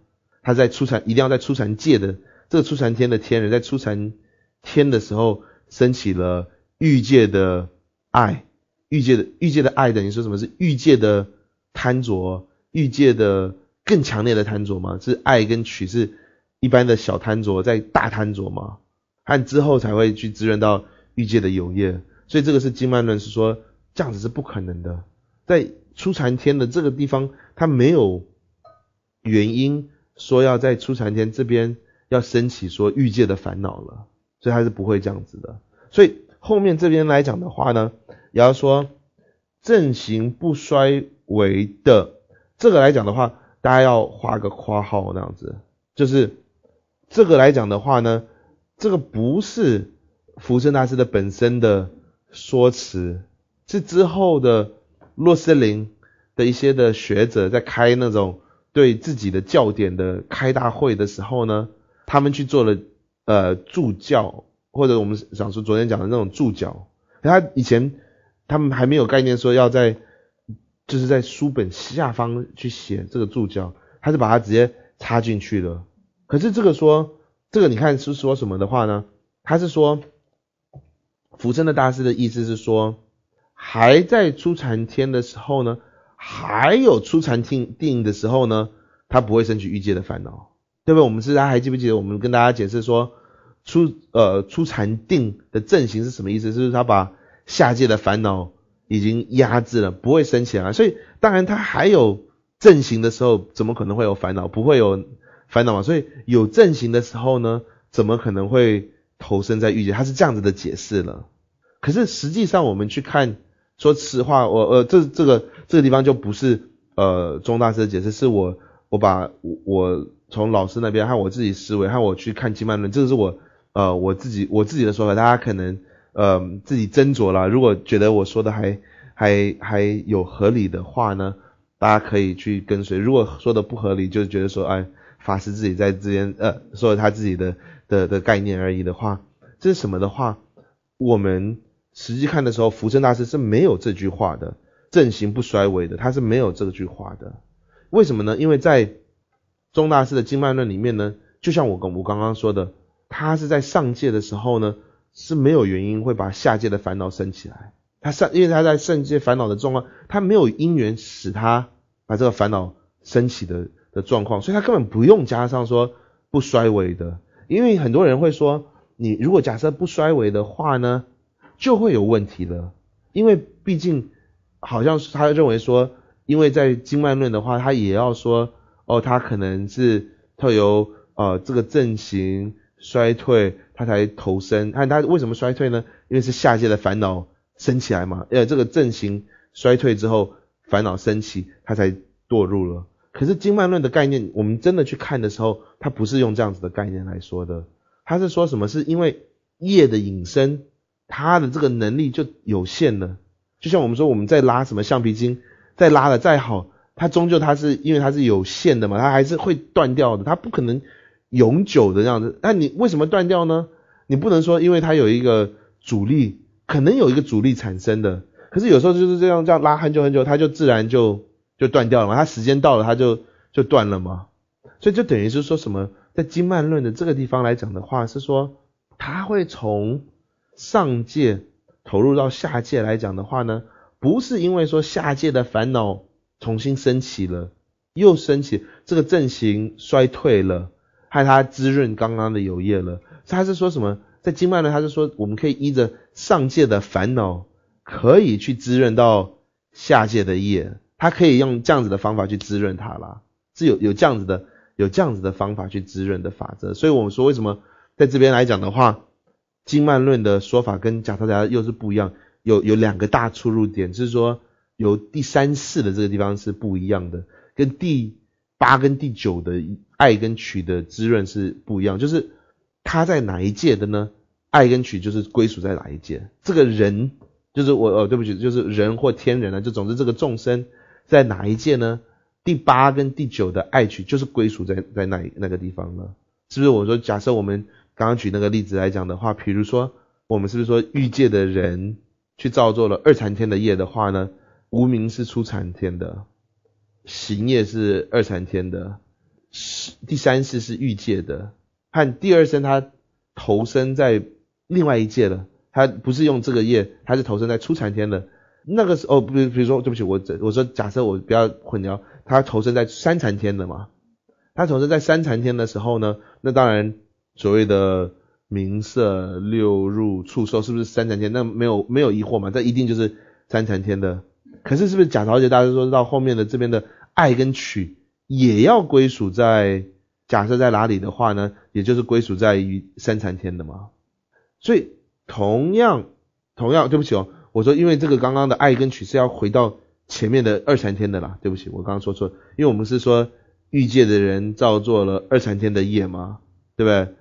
他在初禅，一定要在初禅界的这个初禅天的天人在初禅天的时候，生起了欲界的爱，欲界的欲界的爱等于说什么是欲界的贪着，欲界的更强烈的贪着吗？是爱跟取是一般的小贪着，在大贪着吗？和之后才会去滋润到欲界的有业，所以这个是经脉论是说这样子是不可能的，在初禅天的这个地方，它没有原因。说要在出禅天这边要升起说欲界的烦恼了，所以他是不会这样子的。所以后面这边来讲的话呢，也要说阵型不衰为的这个来讲的话，大家要画个括号那样子，就是这个来讲的话呢，这个不是福生大师的本身的说辞，是之后的洛斯林的一些的学者在开那种。对自己的教点的开大会的时候呢，他们去做了呃助教，或者我们想说昨天讲的那种助教，他以前他们还没有概念说要在就是在书本下方去写这个助教，他是把它直接插进去的。可是这个说这个你看是说什么的话呢？他是说，福生的大师的意思是说，还在出禅天的时候呢。还有初禅定定的时候呢，他不会生起欲界的烦恼，对不对？我们大家还记不记得我们跟大家解释说，初呃初禅定的正型是什么意思？就是他把下界的烦恼已经压制了，不会升起来。所以当然他还有正型的时候，怎么可能会有烦恼？不会有烦恼嘛？所以有正型的时候呢，怎么可能会投身在欲界？他是这样子的解释了。可是实际上我们去看。说实话，我呃，这这个这个地方就不是呃钟大师的解释，是我我把我我从老师那边还有我自己思维还有我去看《经脉论，这个是我呃我自己我自己的说法。大家可能呃自己斟酌了，如果觉得我说的还还还有合理的话呢，大家可以去跟随；如果说的不合理，就觉得说哎法师自己在之间呃说了他自己的的的概念而已的话，这是什么的话，我们。实际看的时候，福生大师是没有这句话的，正行不衰微的，他是没有这句话的。为什么呢？因为在宗大师的经脉论里面呢，就像我跟我刚刚说的，他是在上界的时候呢，是没有原因会把下界的烦恼升起来。他上，因为他在上界烦恼的状况，他没有因缘使他把这个烦恼升起的的状况，所以他根本不用加上说不衰微的。因为很多人会说，你如果假设不衰微的话呢？就会有问题了，因为毕竟好像他认为说，因为在经脉论的话，他也要说，哦，他可能是特由呃这个阵型衰退，他才投身。那他为什么衰退呢？因为是下界的烦恼升起来嘛，呃，这个阵型衰退之后，烦恼升起，他才堕入了。可是经脉论的概念，我们真的去看的时候，他不是用这样子的概念来说的，他是说什么？是因为业的引申他的这个能力就有限了，就像我们说我们在拉什么橡皮筋，再拉的再好，它终究它是因为它是有限的嘛，它还是会断掉的，它不可能永久的这样子。那你为什么断掉呢？你不能说因为它有一个阻力，可能有一个阻力产生的，可是有时候就是这样这样拉很久很久，它就自然就就断掉了嘛，它时间到了，它就就断了嘛。所以就等于是说什么，在经脉论的这个地方来讲的话，是说它会从。上界投入到下界来讲的话呢，不是因为说下界的烦恼重新升起了，又升起，这个阵型衰退了，害他滋润刚刚的有业了。他是说什么，在经脉呢？他是说我们可以依着上界的烦恼，可以去滋润到下界的业，他可以用这样子的方法去滋润它啦，是有有这样子的有这样子的方法去滋润的法则。所以我们说为什么在这边来讲的话？金曼论的说法跟贾太太又是不一样，有有两个大出入点，就是说有第三世的这个地方是不一样的，跟第八跟第九的爱跟取的滋润是不一样，就是他在哪一界的呢？爱跟取就是归属在哪一界？这个人就是我哦，对不起，就是人或天人啊？就总之这个众生在哪一界呢？第八跟第九的爱取就是归属在在那那个地方呢？是不是？我说假设我们。刚刚举那个例子来讲的话，比如说我们是不是说欲界的人去造作了二禅天的业的话呢？无名是出禅天的，行业是二禅天的，第三世是欲界的。看第二生他投身在另外一界了，他不是用这个业，他是投身在出禅天的。那个候，比比如说，对不起，我这我说假设我不要混淆，他投身在三禅天的嘛？他投身在三禅天的时候呢？那当然。所谓的名色六入触受，是不是三禅天？那没有没有疑惑嘛？这一定就是三禅天的。可是是不是假桃姐？大家说到后面的这边的爱跟取，也要归属在假设在哪里的话呢？也就是归属在于三禅天的嘛。所以同样同样，对不起哦，我说因为这个刚刚的爱跟取是要回到前面的二禅天的啦。对不起，我刚刚说错，因为我们是说欲界的人造作了二禅天的业嘛，对不对？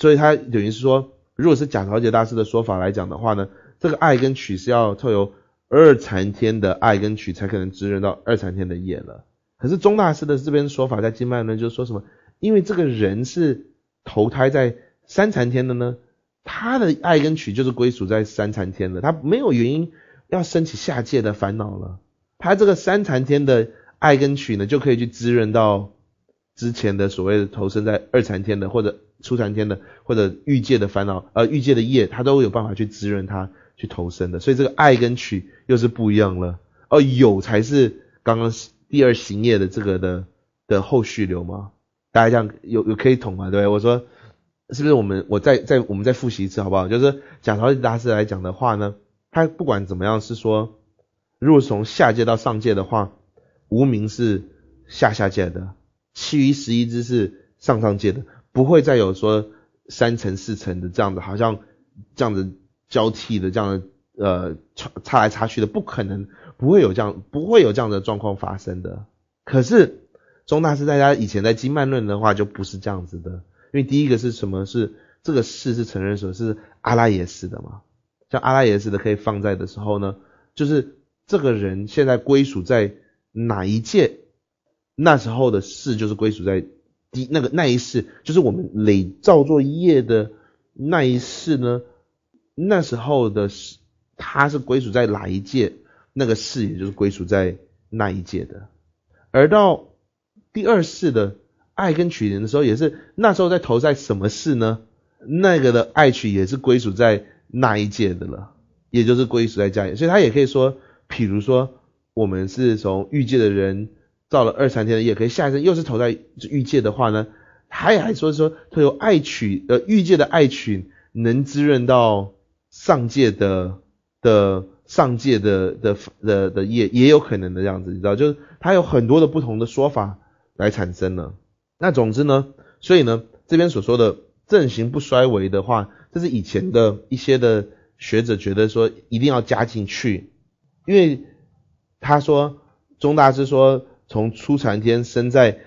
所以他等于是说，如果是贾曹姐大师的说法来讲的话呢，这个爱跟取是要透由二禅天的爱跟取才可能滋润到二禅天的业了。可是钟大师的这边说法在经脉呢，就说什么？因为这个人是投胎在三禅天的呢，他的爱跟取就是归属在三禅天的，他没有原因要升起下界的烦恼了。他这个三禅天的爱跟取呢，就可以去滋润到之前的所谓的投生在二禅天的或者。初禅天的或者欲界的烦恼，呃，欲界的业，他都有办法去滋润他去投生的，所以这个爱跟取又是不一样了。而有才是刚刚第二行业的这个的的后续流吗？大家这样有有可以统吗？对，不对？我说是不是我们我再再我们再复习一次好不好？就是贾曹师大师来讲的话呢，他不管怎么样是说，如果从下界到上界的话，无名是下下界的，其余十一只是上上界的。不会再有说三层四层的这样的，好像这样的交替的，这样的呃插来插去的，不可能不会有这样不会有这样的状况发生的。可是中大是大家以前在经脉论的话就不是这样子的，因为第一个是什么？是这个事是承认说是阿拉耶斯的嘛？像阿拉耶斯的可以放在的时候呢，就是这个人现在归属在哪一届，那时候的事就是归属在。第那个那一世，就是我们累造作业的那一世呢？那时候的世，他是归属在哪一界？那个世也就是归属在那一界的。而到第二世的爱跟取人的时候，也是那时候在投在什么世呢？那个的爱取也是归属在那一界的了，也就是归属在家里。所以他也可以说，比如说我们是从欲界的人。造了二三天的业，可以下一生又是投在欲界的话呢？还还说说，他有爱取呃欲界的爱取能滋润到上界的的上界的的的的业，也有可能的样子，你知道，就是他有很多的不同的说法来产生呢。那总之呢，所以呢，这边所说的正行不衰微的话，这是以前的一些的学者觉得说一定要加进去，因为他说钟大师说。从初禅天生在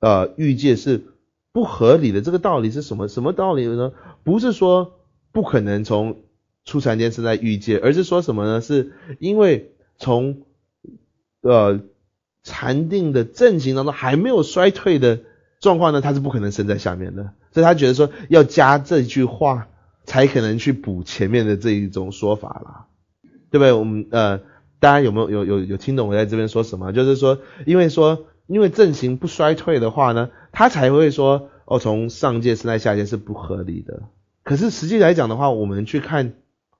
呃欲界是不合理的，这个道理是什么什么道理呢？不是说不可能从初禅天生在欲界，而是说什么呢？是因为从呃禅定的阵型当中还没有衰退的状况呢，他是不可能生在下面的，所以他觉得说要加这句话才可能去补前面的这一种说法啦，对不对？我们呃。大家有没有有有有听懂我在这边说什么？就是说，因为说，因为阵型不衰退的话呢，他才会说，哦，从上界升在下界是不合理的。可是实际来讲的话，我们去看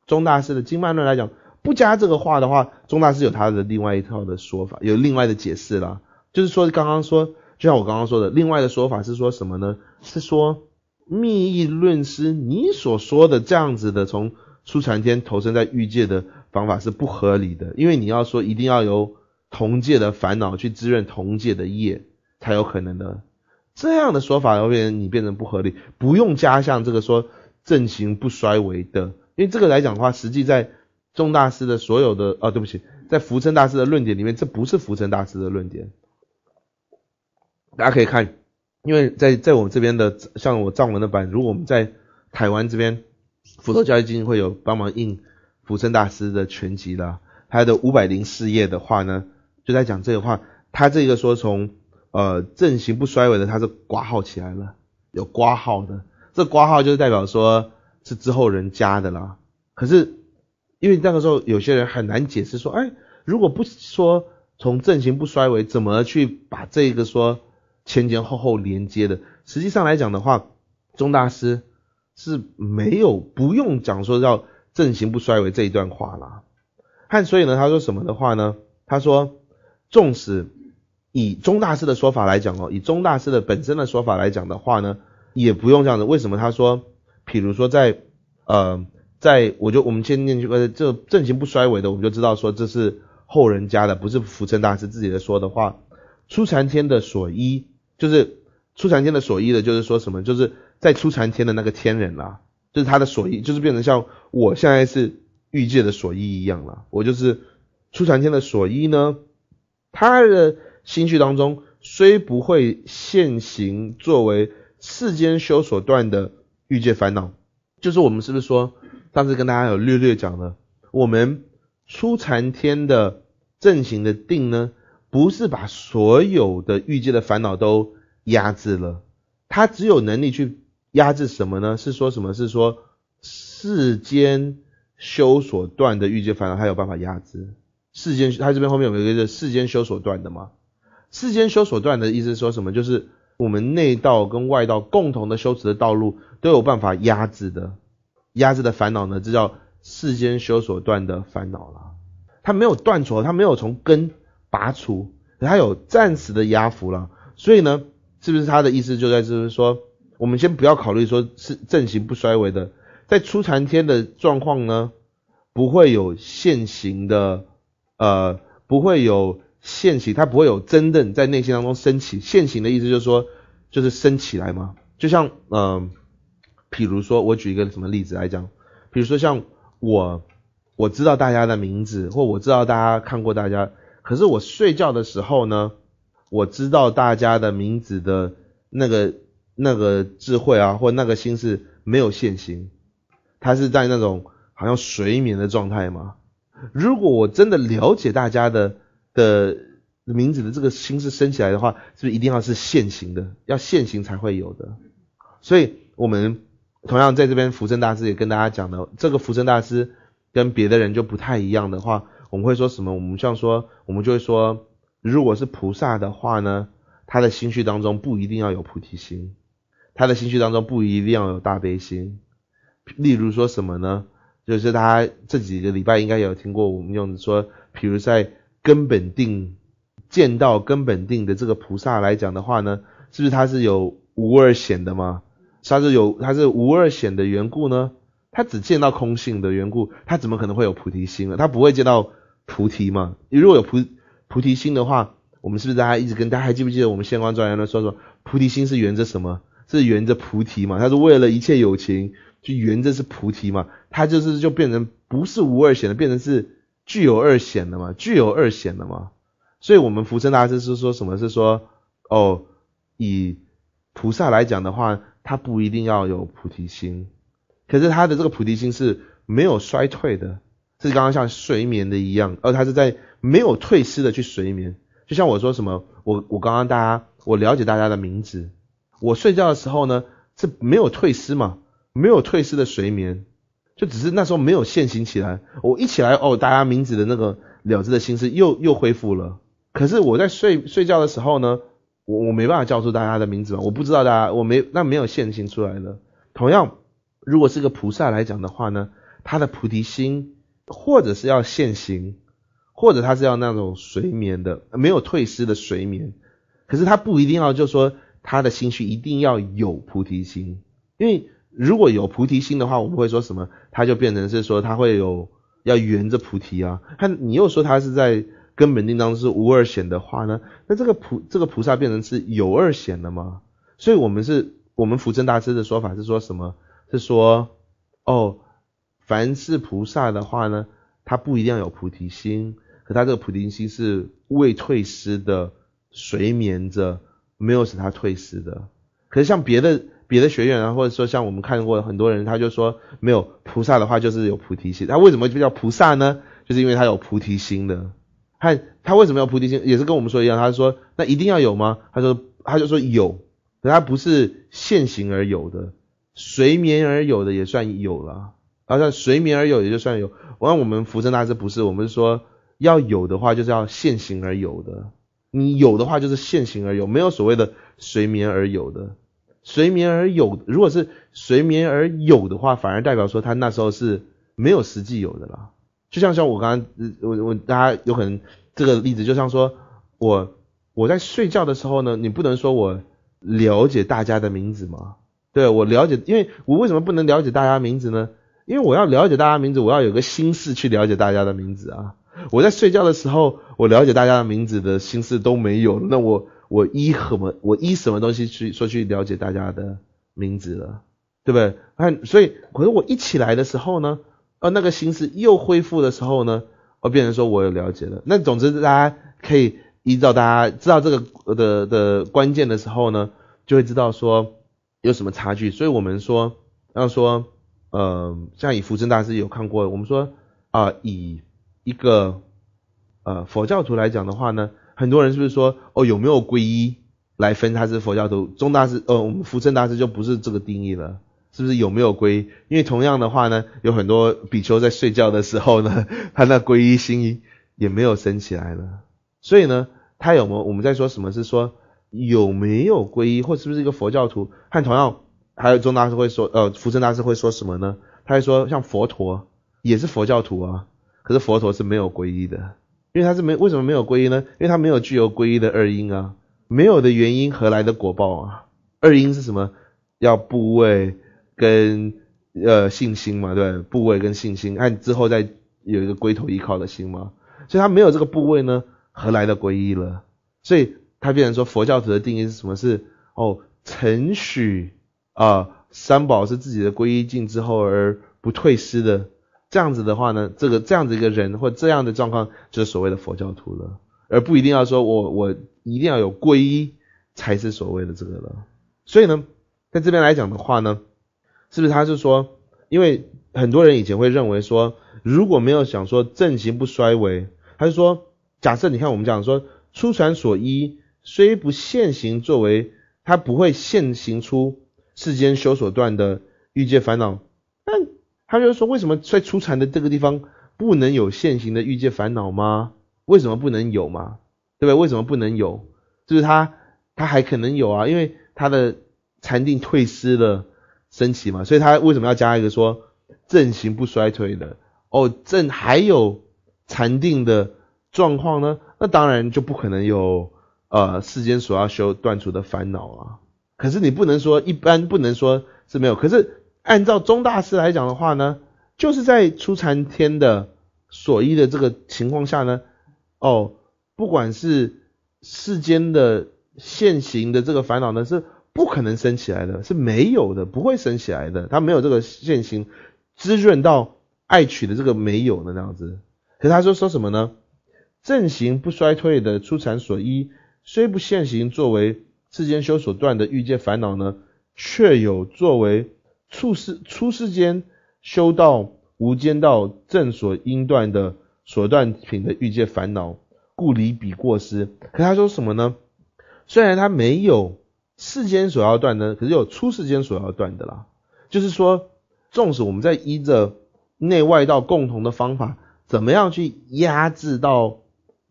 宗大师的经脉论来讲，不加这个话的话，宗大师有他的另外一套的说法，有另外的解释啦。就是说，刚刚说，就像我刚刚说的，另外的说法是说什么呢？是说密意论师，你所说的这样子的，从初禅天投身在欲界的。方法是不合理的，因为你要说一定要由同界的烦恼去滋润同界的业才有可能的，这样的说法要变你变成不合理。不用加上这个说正行不衰微的，因为这个来讲的话，实际在众大师的所有的哦，对不起，在浮生大师的论点里面，这不是浮生大师的论点。大家可以看，因为在在我们这边的像我藏文的版，如果我们在台湾这边佛陀教育基金会有帮忙印。福生大师的全集啦，他的五百零四页的话呢，就在讲这个话。他这个说从呃阵型不衰微的，他是挂号起来了，有挂号的。这挂号就是代表说，是之后人加的啦。可是因为那个时候有些人很难解释说，哎，如果不说从阵型不衰微，怎么去把这个说前前后后连接的？实际上来讲的话，钟大师是没有不用讲说要。正行不衰微这一段话啦。和所以呢，他说什么的话呢？他说，纵使以钟大师的说法来讲哦，以钟大师的本身的说法来讲的话呢，也不用这样子。为什么？他说，比如说在呃，在我就我们先念这个这正行不衰微的，我们就知道说这是后人家的，不是福称大师自己的说的话。出禅天的所依，就是出禅天的所依的，就是说什么？就是在出禅天的那个天人了。就是他的所依，就是变成像我现在是欲界的所依一样了。我就是初禅天的所依呢，他的心绪当中虽不会现行作为世间修所断的欲界烦恼，就是我们是不是说上次跟大家有略略讲的，我们初禅天的正行的定呢，不是把所有的欲界的烦恼都压制了，他只有能力去。压制什么呢？是说什么？是说世间修所断的欲界烦恼，它有办法压制。世间，它这边后面有一个世间修所断的吗？世间修所断的意思说什么？就是我们内道跟外道共同的修持的道路，都有办法压制的。压制的烦恼呢，这叫世间修所断的烦恼了。它没有断除，它没有从根拔除，它有暂时的压服了。所以呢，是不是他的意思就在这是说？我们先不要考虑说是阵型不衰微的，在出禅天的状况呢，不会有现行的，呃，不会有现行，它不会有真正在内心当中升起。现行的意思就是说，就是升起来嘛。就像，嗯，比如说我举一个什么例子来讲，比如说像我，我知道大家的名字，或我知道大家看过大家，可是我睡觉的时候呢，我知道大家的名字的那个。那个智慧啊，或那个心是没有现行，他是在那种好像睡眠的状态嘛。如果我真的了解大家的的名字的这个心是升起来的话，是不是一定要是现行的？要现行才会有的。所以，我们同样在这边，福生大师也跟大家讲的，这个福生大师跟别的人就不太一样的话，我们会说什么？我们像说，我们就会说，如果是菩萨的话呢，他的心绪当中不一定要有菩提心。他的心绪当中不一定要有大悲心，例如说什么呢？就是他这几个礼拜应该有听过我们用说，比如在根本定见到根本定的这个菩萨来讲的话呢，是不是他是有无二显的吗？他是有，他是无二显的缘故呢？他只见到空性的缘故，他怎么可能会有菩提心呢？他不会见到菩提嘛？如果有菩菩提心的话，我们是不是还一直跟大家还记不记得我们仙观庄严的说说菩提心是源自什么？是圆着菩提嘛？他是为了一切有情去圆着是菩提嘛？他就是就变成不是无二显的，变成是具有二显的嘛？具有二显的嘛？所以我们福生大师是说什么？是说哦，以菩萨来讲的话，他不一定要有菩提心，可是他的这个菩提心是没有衰退的，是刚刚像睡眠的一样，而他是在没有退失的去睡眠。就像我说什么，我我刚刚大家我了解大家的名字。我睡觉的时候呢，是没有退失嘛，没有退失的睡眠，就只是那时候没有现行起来。我一起来哦，大家名字的那个了知的心思又又恢复了。可是我在睡睡觉的时候呢，我我没办法叫出大家的名字嘛，我不知道大家我没那没有现行出来了。同样，如果是个菩萨来讲的话呢，他的菩提心或者是要现行，或者他是要那种睡眠的，没有退失的睡眠。可是他不一定要就说。他的心绪一定要有菩提心，因为如果有菩提心的话，我们会说什么？他就变成是说他会有要圆着菩提啊。他你又说他是在根本定当中是无二显的话呢？那这个菩这个菩萨变成是有二显的吗？所以我们是我们福正大师的说法是说什么？是说哦，凡是菩萨的话呢，他不一定有菩提心，可他这个菩提心是未退失的，随眠着。没有使他退失的，可是像别的别的学院啊，或者说像我们看过很多人，他就说没有菩萨的话就是有菩提心，他为什么就叫菩萨呢？就是因为他有菩提心的。他他为什么要菩提心？也是跟我们说一样，他说那一定要有吗？他说他就说有，可他不是现行而有的，随眠而有的也算有了，后像随眠而有也就算有。完，我们福生大师不是，我们说要有的话就是要现行而有的。你有的话就是现行而有，没有所谓的随眠而有的，随眠而有。如果是随眠而有的话，反而代表说他那时候是没有实际有的啦。就像像我刚刚，我我大家有可能这个例子，就像说我我在睡觉的时候呢，你不能说我了解大家的名字吗？对我了解，因为我为什么不能了解大家名字呢？因为我要了解大家名字，我要有个心事去了解大家的名字啊。我在睡觉的时候，我了解大家的名字的心思都没有。那我我依什么我依什么东西去说去了解大家的名字了，对不对？看，所以可是我一起来的时候呢，呃，那个心思又恢复的时候呢，我变成说我有了解了。那总之大家可以依照大家知道这个的的关键的时候呢，就会知道说有什么差距。所以我们说，要说，呃，像以福正大师有看过，我们说啊以。一个呃，佛教徒来讲的话呢，很多人是不是说哦，有没有皈依来分他是佛教徒？中大师呃，我们福生大师就不是这个定义了，是不是有没有皈？依？因为同样的话呢，有很多比丘在睡觉的时候呢，他那皈依心也没有升起来了。所以呢，他有没我们在说什么是说有没有皈依，或是不是一个佛教徒？和同样还有中大师会说呃，福生大师会说什么呢？他会说像佛陀也是佛教徒啊。可是佛陀是没有皈依的，因为他是没为什么没有皈依呢？因为他没有具有皈依的二因啊，没有的原因何来的果报啊？二因是什么？要部位跟呃信心嘛，对，部位跟信心，按之后再有一个龟头依靠的心嘛，所以他没有这个部位呢，何来的皈依了？所以他变成说佛教徒的定义是什么？是哦，承许啊三宝是自己的皈依境之后而不退失的。这样子的话呢，这个这样子一个人或这样的状况，就是所谓的佛教徒了，而不一定要说我我一定要有皈依才是所谓的这个了。所以呢，在这边来讲的话呢，是不是他是说，因为很多人以前会认为说，如果没有想说正行不衰微，他是说，假设你看我们讲说出传所依虽不现行作为，他不会现行出世间修所断的欲界烦恼，但。他就是说，为什么在初禅的这个地方不能有现行的欲界烦恼吗？为什么不能有嘛？对不对？为什么不能有？就是他他还可能有啊，因为他的禅定退失了、升起嘛，所以他为什么要加一个说正行不衰退的？哦，正还有禅定的状况呢，那当然就不可能有呃世间所要修断除的烦恼啊。可是你不能说一般不能说是没有，可是。按照中大师来讲的话呢，就是在出禅天的所依的这个情况下呢，哦，不管是世间的现行的这个烦恼呢，是不可能升起来的，是没有的，不会升起来的，它没有这个现行滋润到爱取的这个没有的那样子。可是他说说什么呢？正行不衰退的出禅所依，虽不现行作为世间修所断的欲界烦恼呢，却有作为。出世出世间修道无间道正所应断的所断品的欲界烦恼故离彼过失。可他说什么呢？虽然他没有世间所要断的，可是有出世间所要断的啦。就是说，纵使我们在依着内外道共同的方法，怎么样去压制到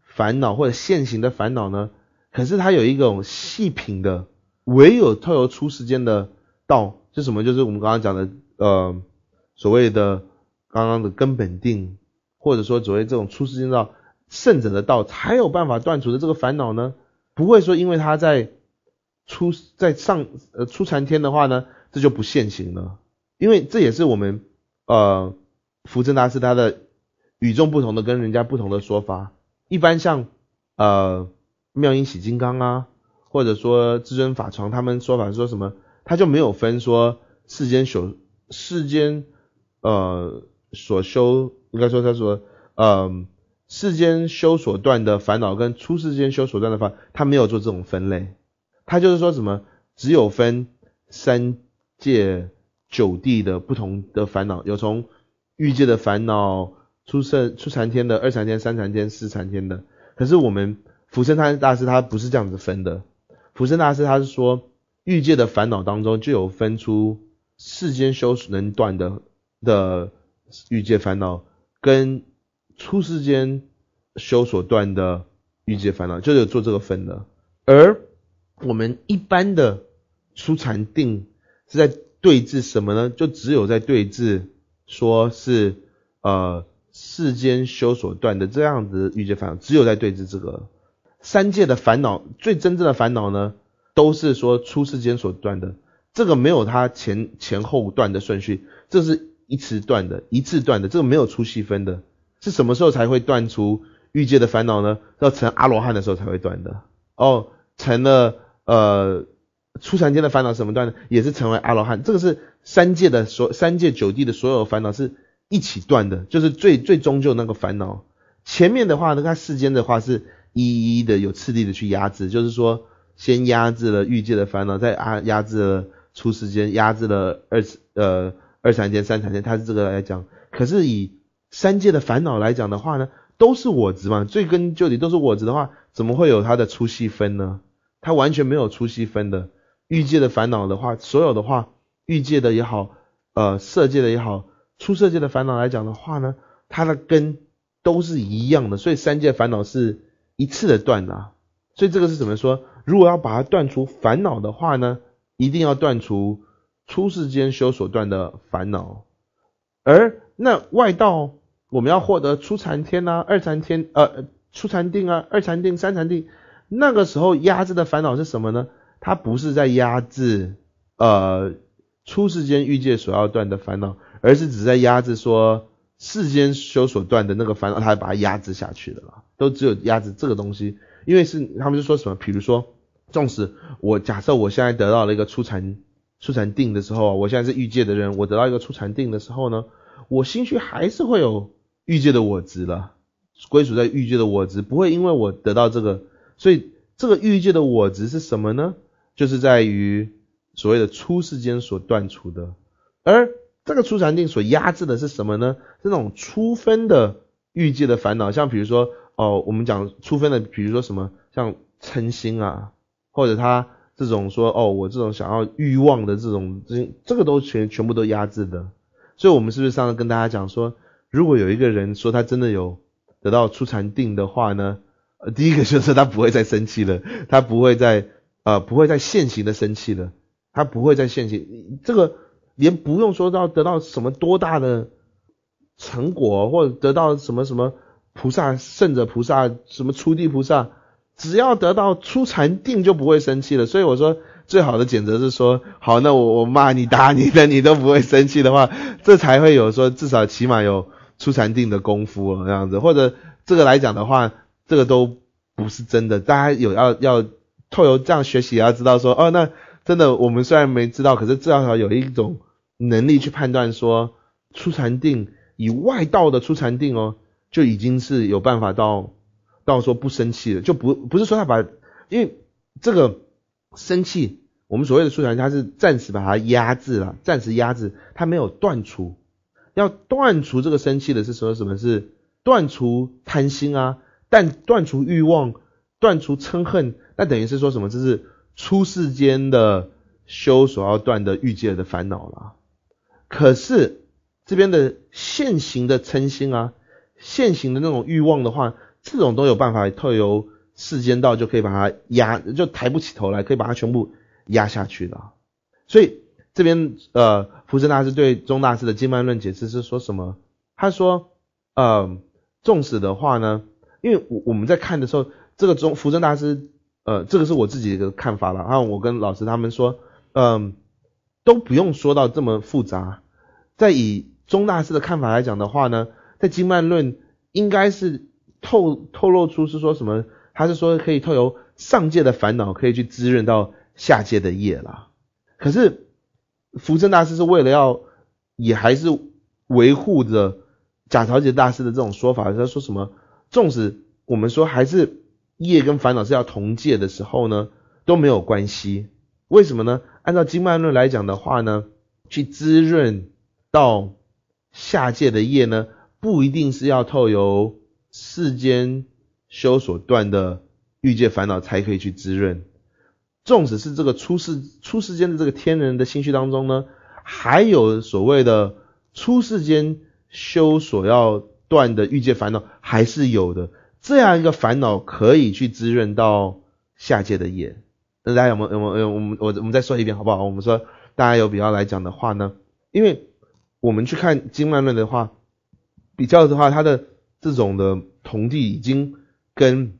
烦恼或者现行的烦恼呢？可是他有一种细品的，唯有透由出世间的道。是什么？就是我们刚刚讲的，呃，所谓的刚刚的根本定，或者说所谓这种出世见道圣者的道，才有办法断除的这个烦恼呢？不会说因为他在出在上呃出禅天的话呢，这就不现行了，因为这也是我们呃福正大师他的与众不同的跟人家不同的说法。一般像呃妙音喜金刚啊，或者说至尊法床，他们说法说什么？他就没有分说世间所世间呃所修，应该说他说呃世间修所断的烦恼跟出世间修所断的烦他没有做这种分类，他就是说什么只有分三界九地的不同的烦恼，有从欲界的烦恼、出圣、出禅天的、二禅天、三禅天、四禅天的。可是我们福生大师他不是这样子分的，福生大师他是说。欲界的烦恼当中就有分出世间修能断的的欲界烦恼，跟出世间修所断的欲界烦恼，就有做这个分的。而我们一般的出禅定是在对峙什么呢？就只有在对峙，说是呃世间修所断的这样子欲界烦恼，只有在对峙这个三界的烦恼，最真正的烦恼呢？都是说出世间所断的，这个没有它前前后段的顺序，这是一次断的，一次断的，这个没有出细分的，是什么时候才会断出欲界的烦恼呢？要成阿罗汉的时候才会断的哦，成了呃出禅界的烦恼什么断呢？也是成为阿罗汉，这个是三界的所三界九地的所有烦恼是一起断的，就是最最终就那个烦恼，前面的话呢，它世间的话是一一的有次第的去压制，就是说。先压制了欲界的烦恼，再压压制了初世间，压制了二次呃二禅间、三禅间，他是这个来讲。可是以三界的烦恼来讲的话呢，都是我执嘛，最根究底都是我执的话，怎么会有它的粗细分呢？它完全没有粗细分的。欲界的烦恼的话，所有的话，欲界的也好，呃色界的也好，出色界的烦恼来讲的话呢，它的根都是一样的，所以三界烦恼是一次的断啊。所以这个是怎么说？如果要把它断除烦恼的话呢，一定要断除出世间修所断的烦恼，而那外道我们要获得初禅天呐、二禅天呃、初禅定啊、二禅定、三禅定，那个时候压制的烦恼是什么呢？它不是在压制呃出世间欲界所要断的烦恼，而是只在压制说世间修所断的那个烦恼，它把它压制下去的了，都只有压制这个东西，因为是他们就说什么，比如说。纵使我假设我现在得到了一个初禅初禅定的时候，我现在是欲界的人，我得到一个初禅定的时候呢，我心绪还是会有欲界的我执了，归属在欲界的我执，不会因为我得到这个，所以这个欲界的我执是什么呢？就是在于所谓的初世间所断除的，而这个初禅定所压制的是什么呢？是那种初分的欲界的烦恼，像比如说哦，我们讲初分的，比如说什么像嗔心啊。或者他这种说哦，我这种想要欲望的这种这这个都全全部都压制的。所以，我们是不是上次跟大家讲说，如果有一个人说他真的有得到出禅定的话呢？呃，第一个就是他不会再生气了，他不会再呃不会再现行的生气了，他不会再现行。这个连不用说到得到什么多大的成果，或者得到什么什么菩萨圣者菩萨什么初地菩萨。只要得到出禅定就不会生气了，所以我说最好的选择是说，好，那我我骂你打你的你都不会生气的话，这才会有说至少起码有出禅定的功夫哦这样子，或者这个来讲的话，这个都不是真的，大家有要要透由这样学习要知道说哦，那真的我们虽然没知道，可是至少有一种能力去判断说出禅定以外道的出禅定哦，就已经是有办法到。到说不生气了，就不不是说他把，因为这个生气，我们所谓的出家他是暂时把它压制了，暂时压制，他没有断除，要断除这个生气的是说什么是断除贪心啊，但断除欲望，断除嗔恨，那等于是说什么？这是出世间的修所要断的欲界的烦恼了。可是这边的现行的嗔心啊，现行的那种欲望的话。这种都有办法，透由世间道就可以把它压，就抬不起头来，可以把它全部压下去的。所以这边呃，福生大师对钟大师的经脉论解释是说什么？他说呃，纵使的话呢，因为我我们在看的时候，这个钟福生大师呃，这个是我自己的看法了然后我跟老师他们说，嗯，都不用说到这么复杂。再以钟大师的看法来讲的话呢，在经脉论应该是。透透露出是说什么？他是说可以透由上界的烦恼可以去滋润到下界的业啦。可是福生大师是为了要也还是维护着贾朝杰大师的这种说法，他说什么？纵使我们说还是业跟烦恼是要同界的时候呢，都没有关系。为什么呢？按照经脉论来讲的话呢，去滋润到下界的业呢，不一定是要透由。世间修所断的欲界烦恼才可以去滋润，纵使是这个出世出世间的这个天人的心绪当中呢，还有所谓的出世间修所要断的欲界烦恼还是有的，这样一个烦恼可以去滋润到下界的业。那大家有没、有有没、有我们、我、我们再说一遍好不好？我们说大家有比较来讲的话呢，因为我们去看《经脉论》的话，比较的话，它的。这种的同地已经跟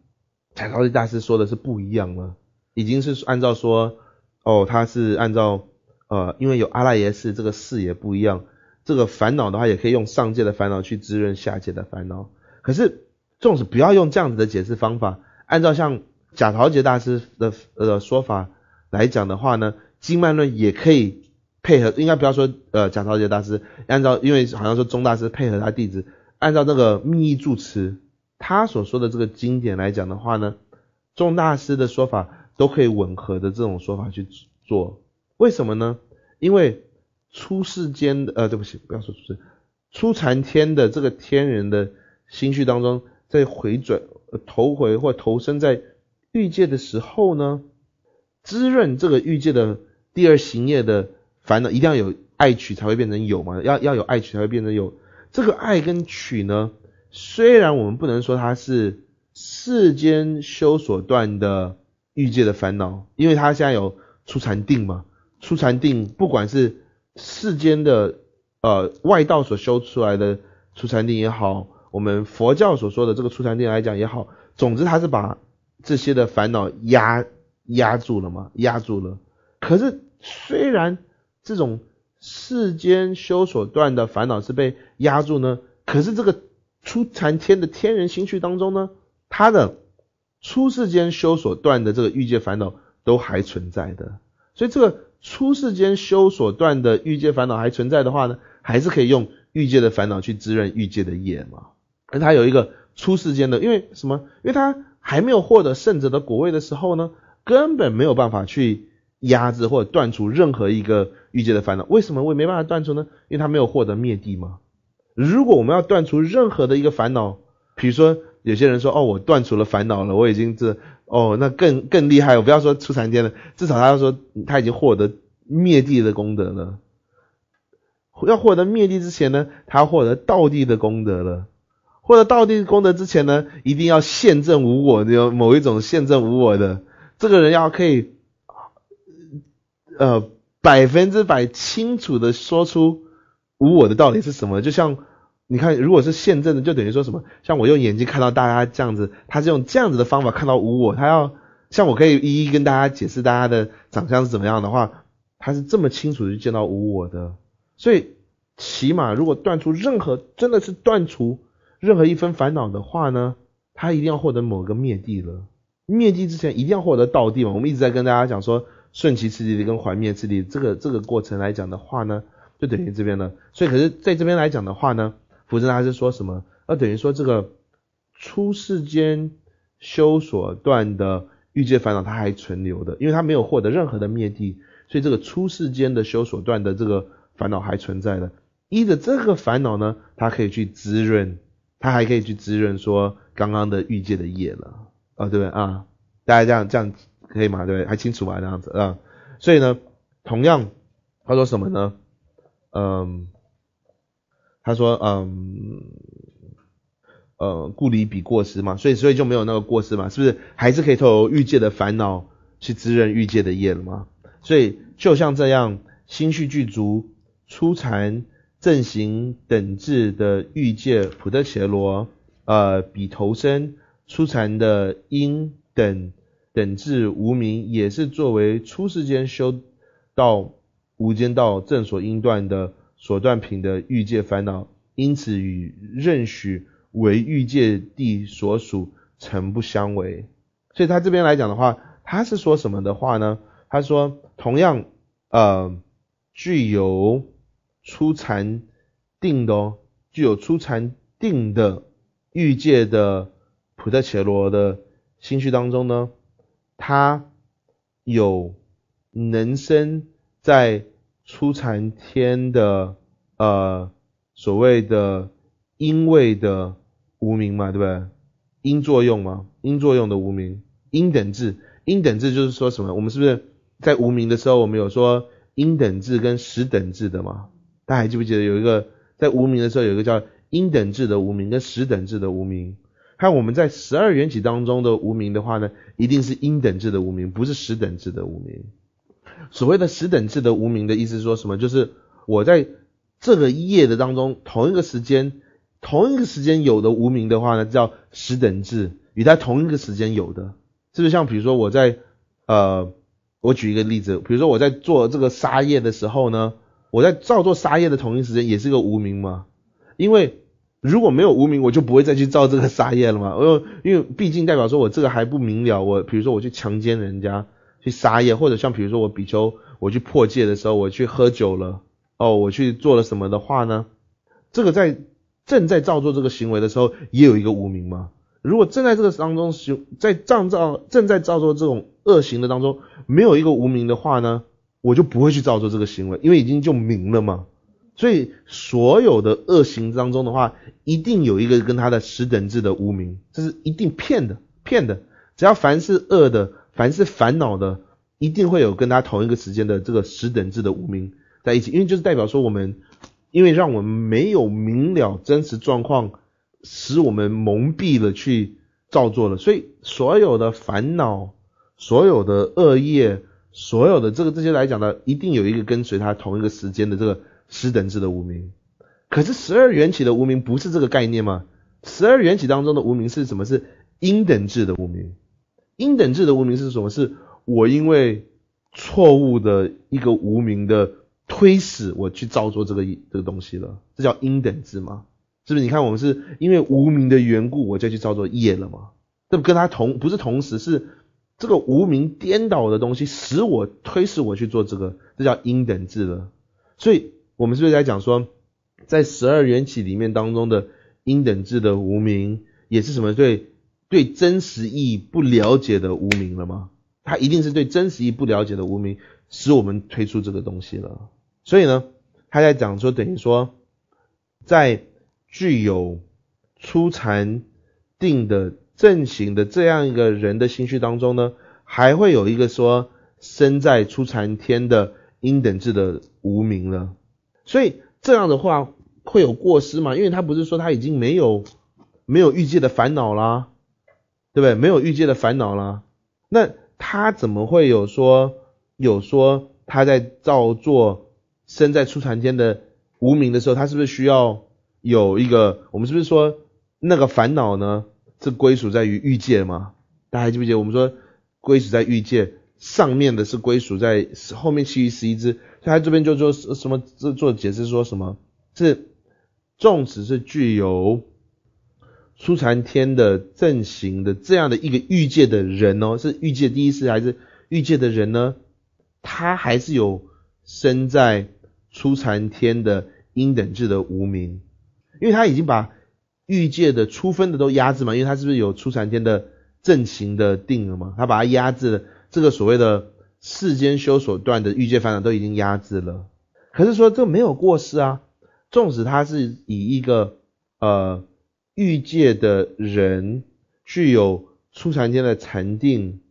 贾陶杰大师说的是不一样了，已经是按照说，哦，他是按照呃，因为有阿赖耶士这个视野不一样，这个烦恼的话也可以用上界的烦恼去滋润下界的烦恼。可是这种是不要用这样子的解释方法，按照像贾陶杰大师的呃说法来讲的话呢，《金曼论》也可以配合，应该不要说呃贾陶杰大师，按照因为好像说钟大师配合他弟子。按照那个密意助词，他所说的这个经典来讲的话呢，众大师的说法都可以吻合的这种说法去做，为什么呢？因为出世间呃，对不起，不要说出世，出禅天的这个天人的心绪当中，在回转呃、头回或投身在欲界的时候呢，滋润这个欲界的第二行业的烦恼，一定要有爱取才会变成有嘛，要要有爱取才会变成有。这个爱跟取呢，虽然我们不能说它是世间修所断的欲界的烦恼，因为它现在有出禅定嘛，出禅定不管是世间的呃外道所修出来的出禅定也好，我们佛教所说的这个出禅定来讲也好，总之它是把这些的烦恼压压住了嘛，压住了。可是虽然这种。世间修所断的烦恼是被压住呢，可是这个出禅天的天人心绪当中呢，他的出世间修所断的这个欲界烦恼都还存在的，所以这个出世间修所断的欲界烦恼还存在的话呢，还是可以用欲界的烦恼去滋润欲界的业嘛。而他有一个出世间的，因为什么？因为他还没有获得圣者的果位的时候呢，根本没有办法去。压制或者断除任何一个欲界的烦恼，为什么我没办法断除呢？因为他没有获得灭地嘛。如果我们要断除任何的一个烦恼，比如说有些人说哦，我断除了烦恼了，我已经这哦，那更更厉害，我不要说出残天了，至少他说他已经获得灭地的功德了。要获得灭地之前呢，他获得道地的功德了；获得道地功德之前呢，一定要现证无我，有某一种现证无我的这个人要可以。呃，百分之百清楚的说出无我的道理是什么？就像你看，如果是现证的，就等于说什么？像我用眼睛看到大家这样子，他是用这样子的方法看到无我，他要像我可以一一跟大家解释大家的长相是怎么样的话，他是这么清楚的见到无我的。所以起码如果断除任何真的是断除任何一分烦恼的话呢，他一定要获得某个灭地了。灭地之前一定要获得道地嘛？我们一直在跟大家讲说。顺其自然的跟怀灭自第，这个这个过程来讲的话呢，就等于这边了。所以可是在这边来讲的话呢，佛子他是说什么？要等于说这个出世间修所断的欲界烦恼，它还存留的，因为它没有获得任何的灭地，所以这个出世间的修所断的这个烦恼还存在的。依着这个烦恼呢，它可以去滋润，它还可以去滋润说刚刚的欲界的业了啊，对不对啊？大家这样这样。可以嘛？对不对？还清楚嘛？那样子啊，所以呢，同样他说什么呢？嗯，他说嗯呃，故离比过失嘛，所以所以就没有那个过失嘛，是不是？还是可以透过欲界的烦恼去滋润欲界的业了吗？所以就像这样，心绪具足、初禅、正行等质的欲界普德伽罗呃，比头身初禅的因等。等至无名，也是作为初世间修道无间道正所应断的所断品的欲界烦恼，因此与任许为欲界地所属，诚不相违。所以他这边来讲的话，他是说什么的话呢？他说，同样，呃，具有初禅定的，哦，具有初禅定的欲界的普特伽罗的心绪当中呢。他有能生在初禅天的，呃，所谓的因为的无名嘛，对不对？因作用嘛，因作用的无名，因等质，因等质就是说什么？我们是不是在无名的时候，我们有说因等质跟实等质的嘛？大家还记不记得有一个在无名的时候，有一个叫因等质的无名跟实等质的无名？看我们在十二缘起当中的无名的话呢，一定是因等质的无名，不是十等质的无名。所谓的十等质的无名的意思说什么？就是我在这个业的当中，同一个时间，同一个时间有的无名的话呢，叫十等质，与它同一个时间有的，是不是像比如说我在呃，我举一个例子，比如说我在做这个杀业的时候呢，我在造作杀业的同一时间，也是个无名嘛，因为如果没有无名，我就不会再去造这个杀业了嘛。因为因为毕竟代表说我这个还不明了。我比如说我去强奸人家，去杀业，或者像比如说我比丘我去破戒的时候，我去喝酒了，哦，我去做了什么的话呢？这个在正在造作这个行为的时候，也有一个无名吗？如果正在这个当中，行，在仗造正在造作这种恶行的当中，没有一个无名的话呢，我就不会去造作这个行为，因为已经就明了嘛。所以所有的恶行当中的话，一定有一个跟他的十等制的无名，这是一定骗的，骗的。只要凡是恶的，凡是烦恼的，一定会有跟它同一个时间的这个十等制的无名在一起，因为就是代表说我们，因为让我们没有明了真实状况，使我们蒙蔽了去造作了。所以所有的烦恼，所有的恶业，所有的这个这些来讲呢，一定有一个跟随它同一个时间的这个。十等制的无名，可是十二缘起的无名不是这个概念吗？十二缘起当中的无名是什么？是因等制的无名。因等制的无名是什么？是我因为错误的一个无名的推使，我去造作这个这个东西了。这叫因等制吗？是不是？你看，我们是因为无名的缘故，我就去造作业了吗？这跟他同不是同时，是这个无名颠倒的东西，使我推使我去做这个，这叫因等制了。所以。我们是不是在讲说，在十二缘起里面当中的因等质的无名，也是什么对对真实意义不了解的无名了吗？他一定是对真实意义不了解的无名，使我们推出这个东西了。所以呢，他在讲说，等于说，在具有初禅定的正行的这样一个人的心绪当中呢，还会有一个说生在初禅天的因等质的无名了。所以这样的话会有过失吗？因为他不是说他已经没有没有欲界的烦恼啦，对不对？没有欲界的烦恼啦，那他怎么会有说有说他在造作身在出禅间的无名的时候，他是不是需要有一个？我们是不是说那个烦恼呢？是归属在于欲界吗？大家还记不记得我们说归属在欲界上面的是归属在后面其余十一只？他这边就做什么？这做解释说什么？是粽子是具有初禅天的正行的这样的一个欲界的人哦，是欲界第一次还是欲界的人呢？他还是有生在初禅天的阴等制的无名，因为他已经把欲界的初分的都压制嘛，因为他是不是有初禅天的正行的定了嘛？他把它压制了这个所谓的。世间修所断的欲界烦恼都已经压制了，可是说这没有过失啊。纵使他是以一个呃欲界的人具有初禅天的禅定，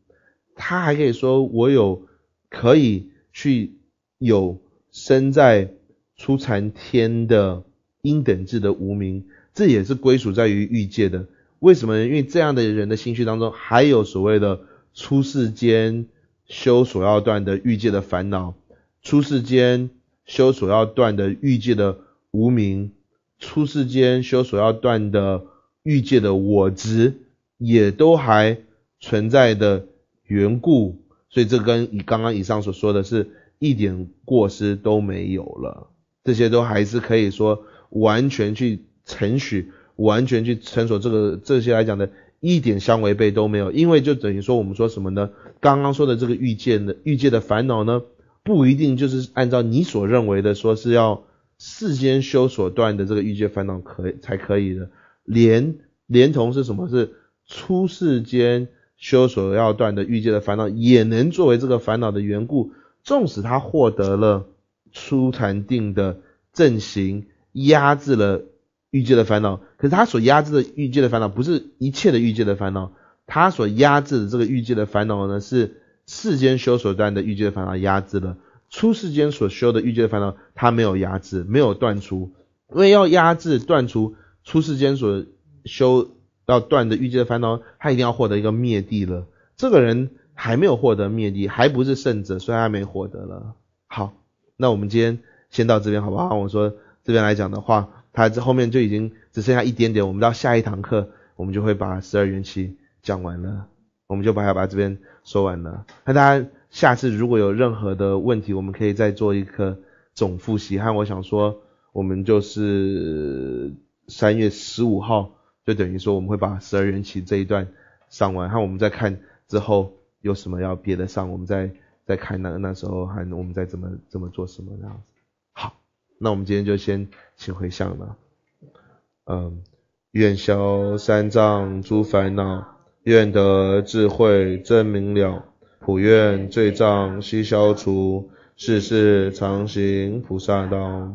他还可以说我有可以去有生在初禅天的阴等质的无名，这也是归属在于欲界的。为什么？因为这样的人的心绪当中还有所谓的出世间。修所要断的欲界的烦恼，出世间修所要断的欲界的无明，出世间修所要断的欲界的我执，也都还存在的缘故，所以这跟以刚刚以上所说的是一点过失都没有了，这些都还是可以说完全去承许，完全去承受这个这些来讲的。一点相违背都没有，因为就等于说我们说什么呢？刚刚说的这个欲界的欲界的烦恼呢，不一定就是按照你所认为的说是要世间修所断的这个欲界烦恼可才可以的，连连同是什么？是出世间修所要断的欲界的烦恼也能作为这个烦恼的缘故，纵使他获得了初禅定的正行，压制了。欲界的烦恼，可是他所压制的欲界的烦恼不是一切的欲界的烦恼，他所压制的这个欲界的烦恼呢，是世间修所断的欲界的烦恼压制了，出世间所修的欲界的烦恼他没有压制，没有断除，因为要压制断除出世间所修要断的欲界的烦恼，他一定要获得一个灭地了。这个人还没有获得灭地，还不是圣者，所以还没获得了。好，那我们今天先到这边，好不好？我说这边来讲的话。它这后面就已经只剩下一点点，我们到下一堂课，我们就会把十二元期讲完了，我们就把它把这边说完了。那大家下次如果有任何的问题，我们可以再做一个总复习。哈，我想说，我们就是三月十五号，就等于说我们会把十二元期这一段上完。后我们再看之后有什么要别的上，我们再再看那那时候还我们再怎么怎么做什么那样子。那我们今天就先请回向了。嗯，愿消三藏诸烦恼，愿得智慧真明了。普愿罪障悉消除，世世常行菩萨道。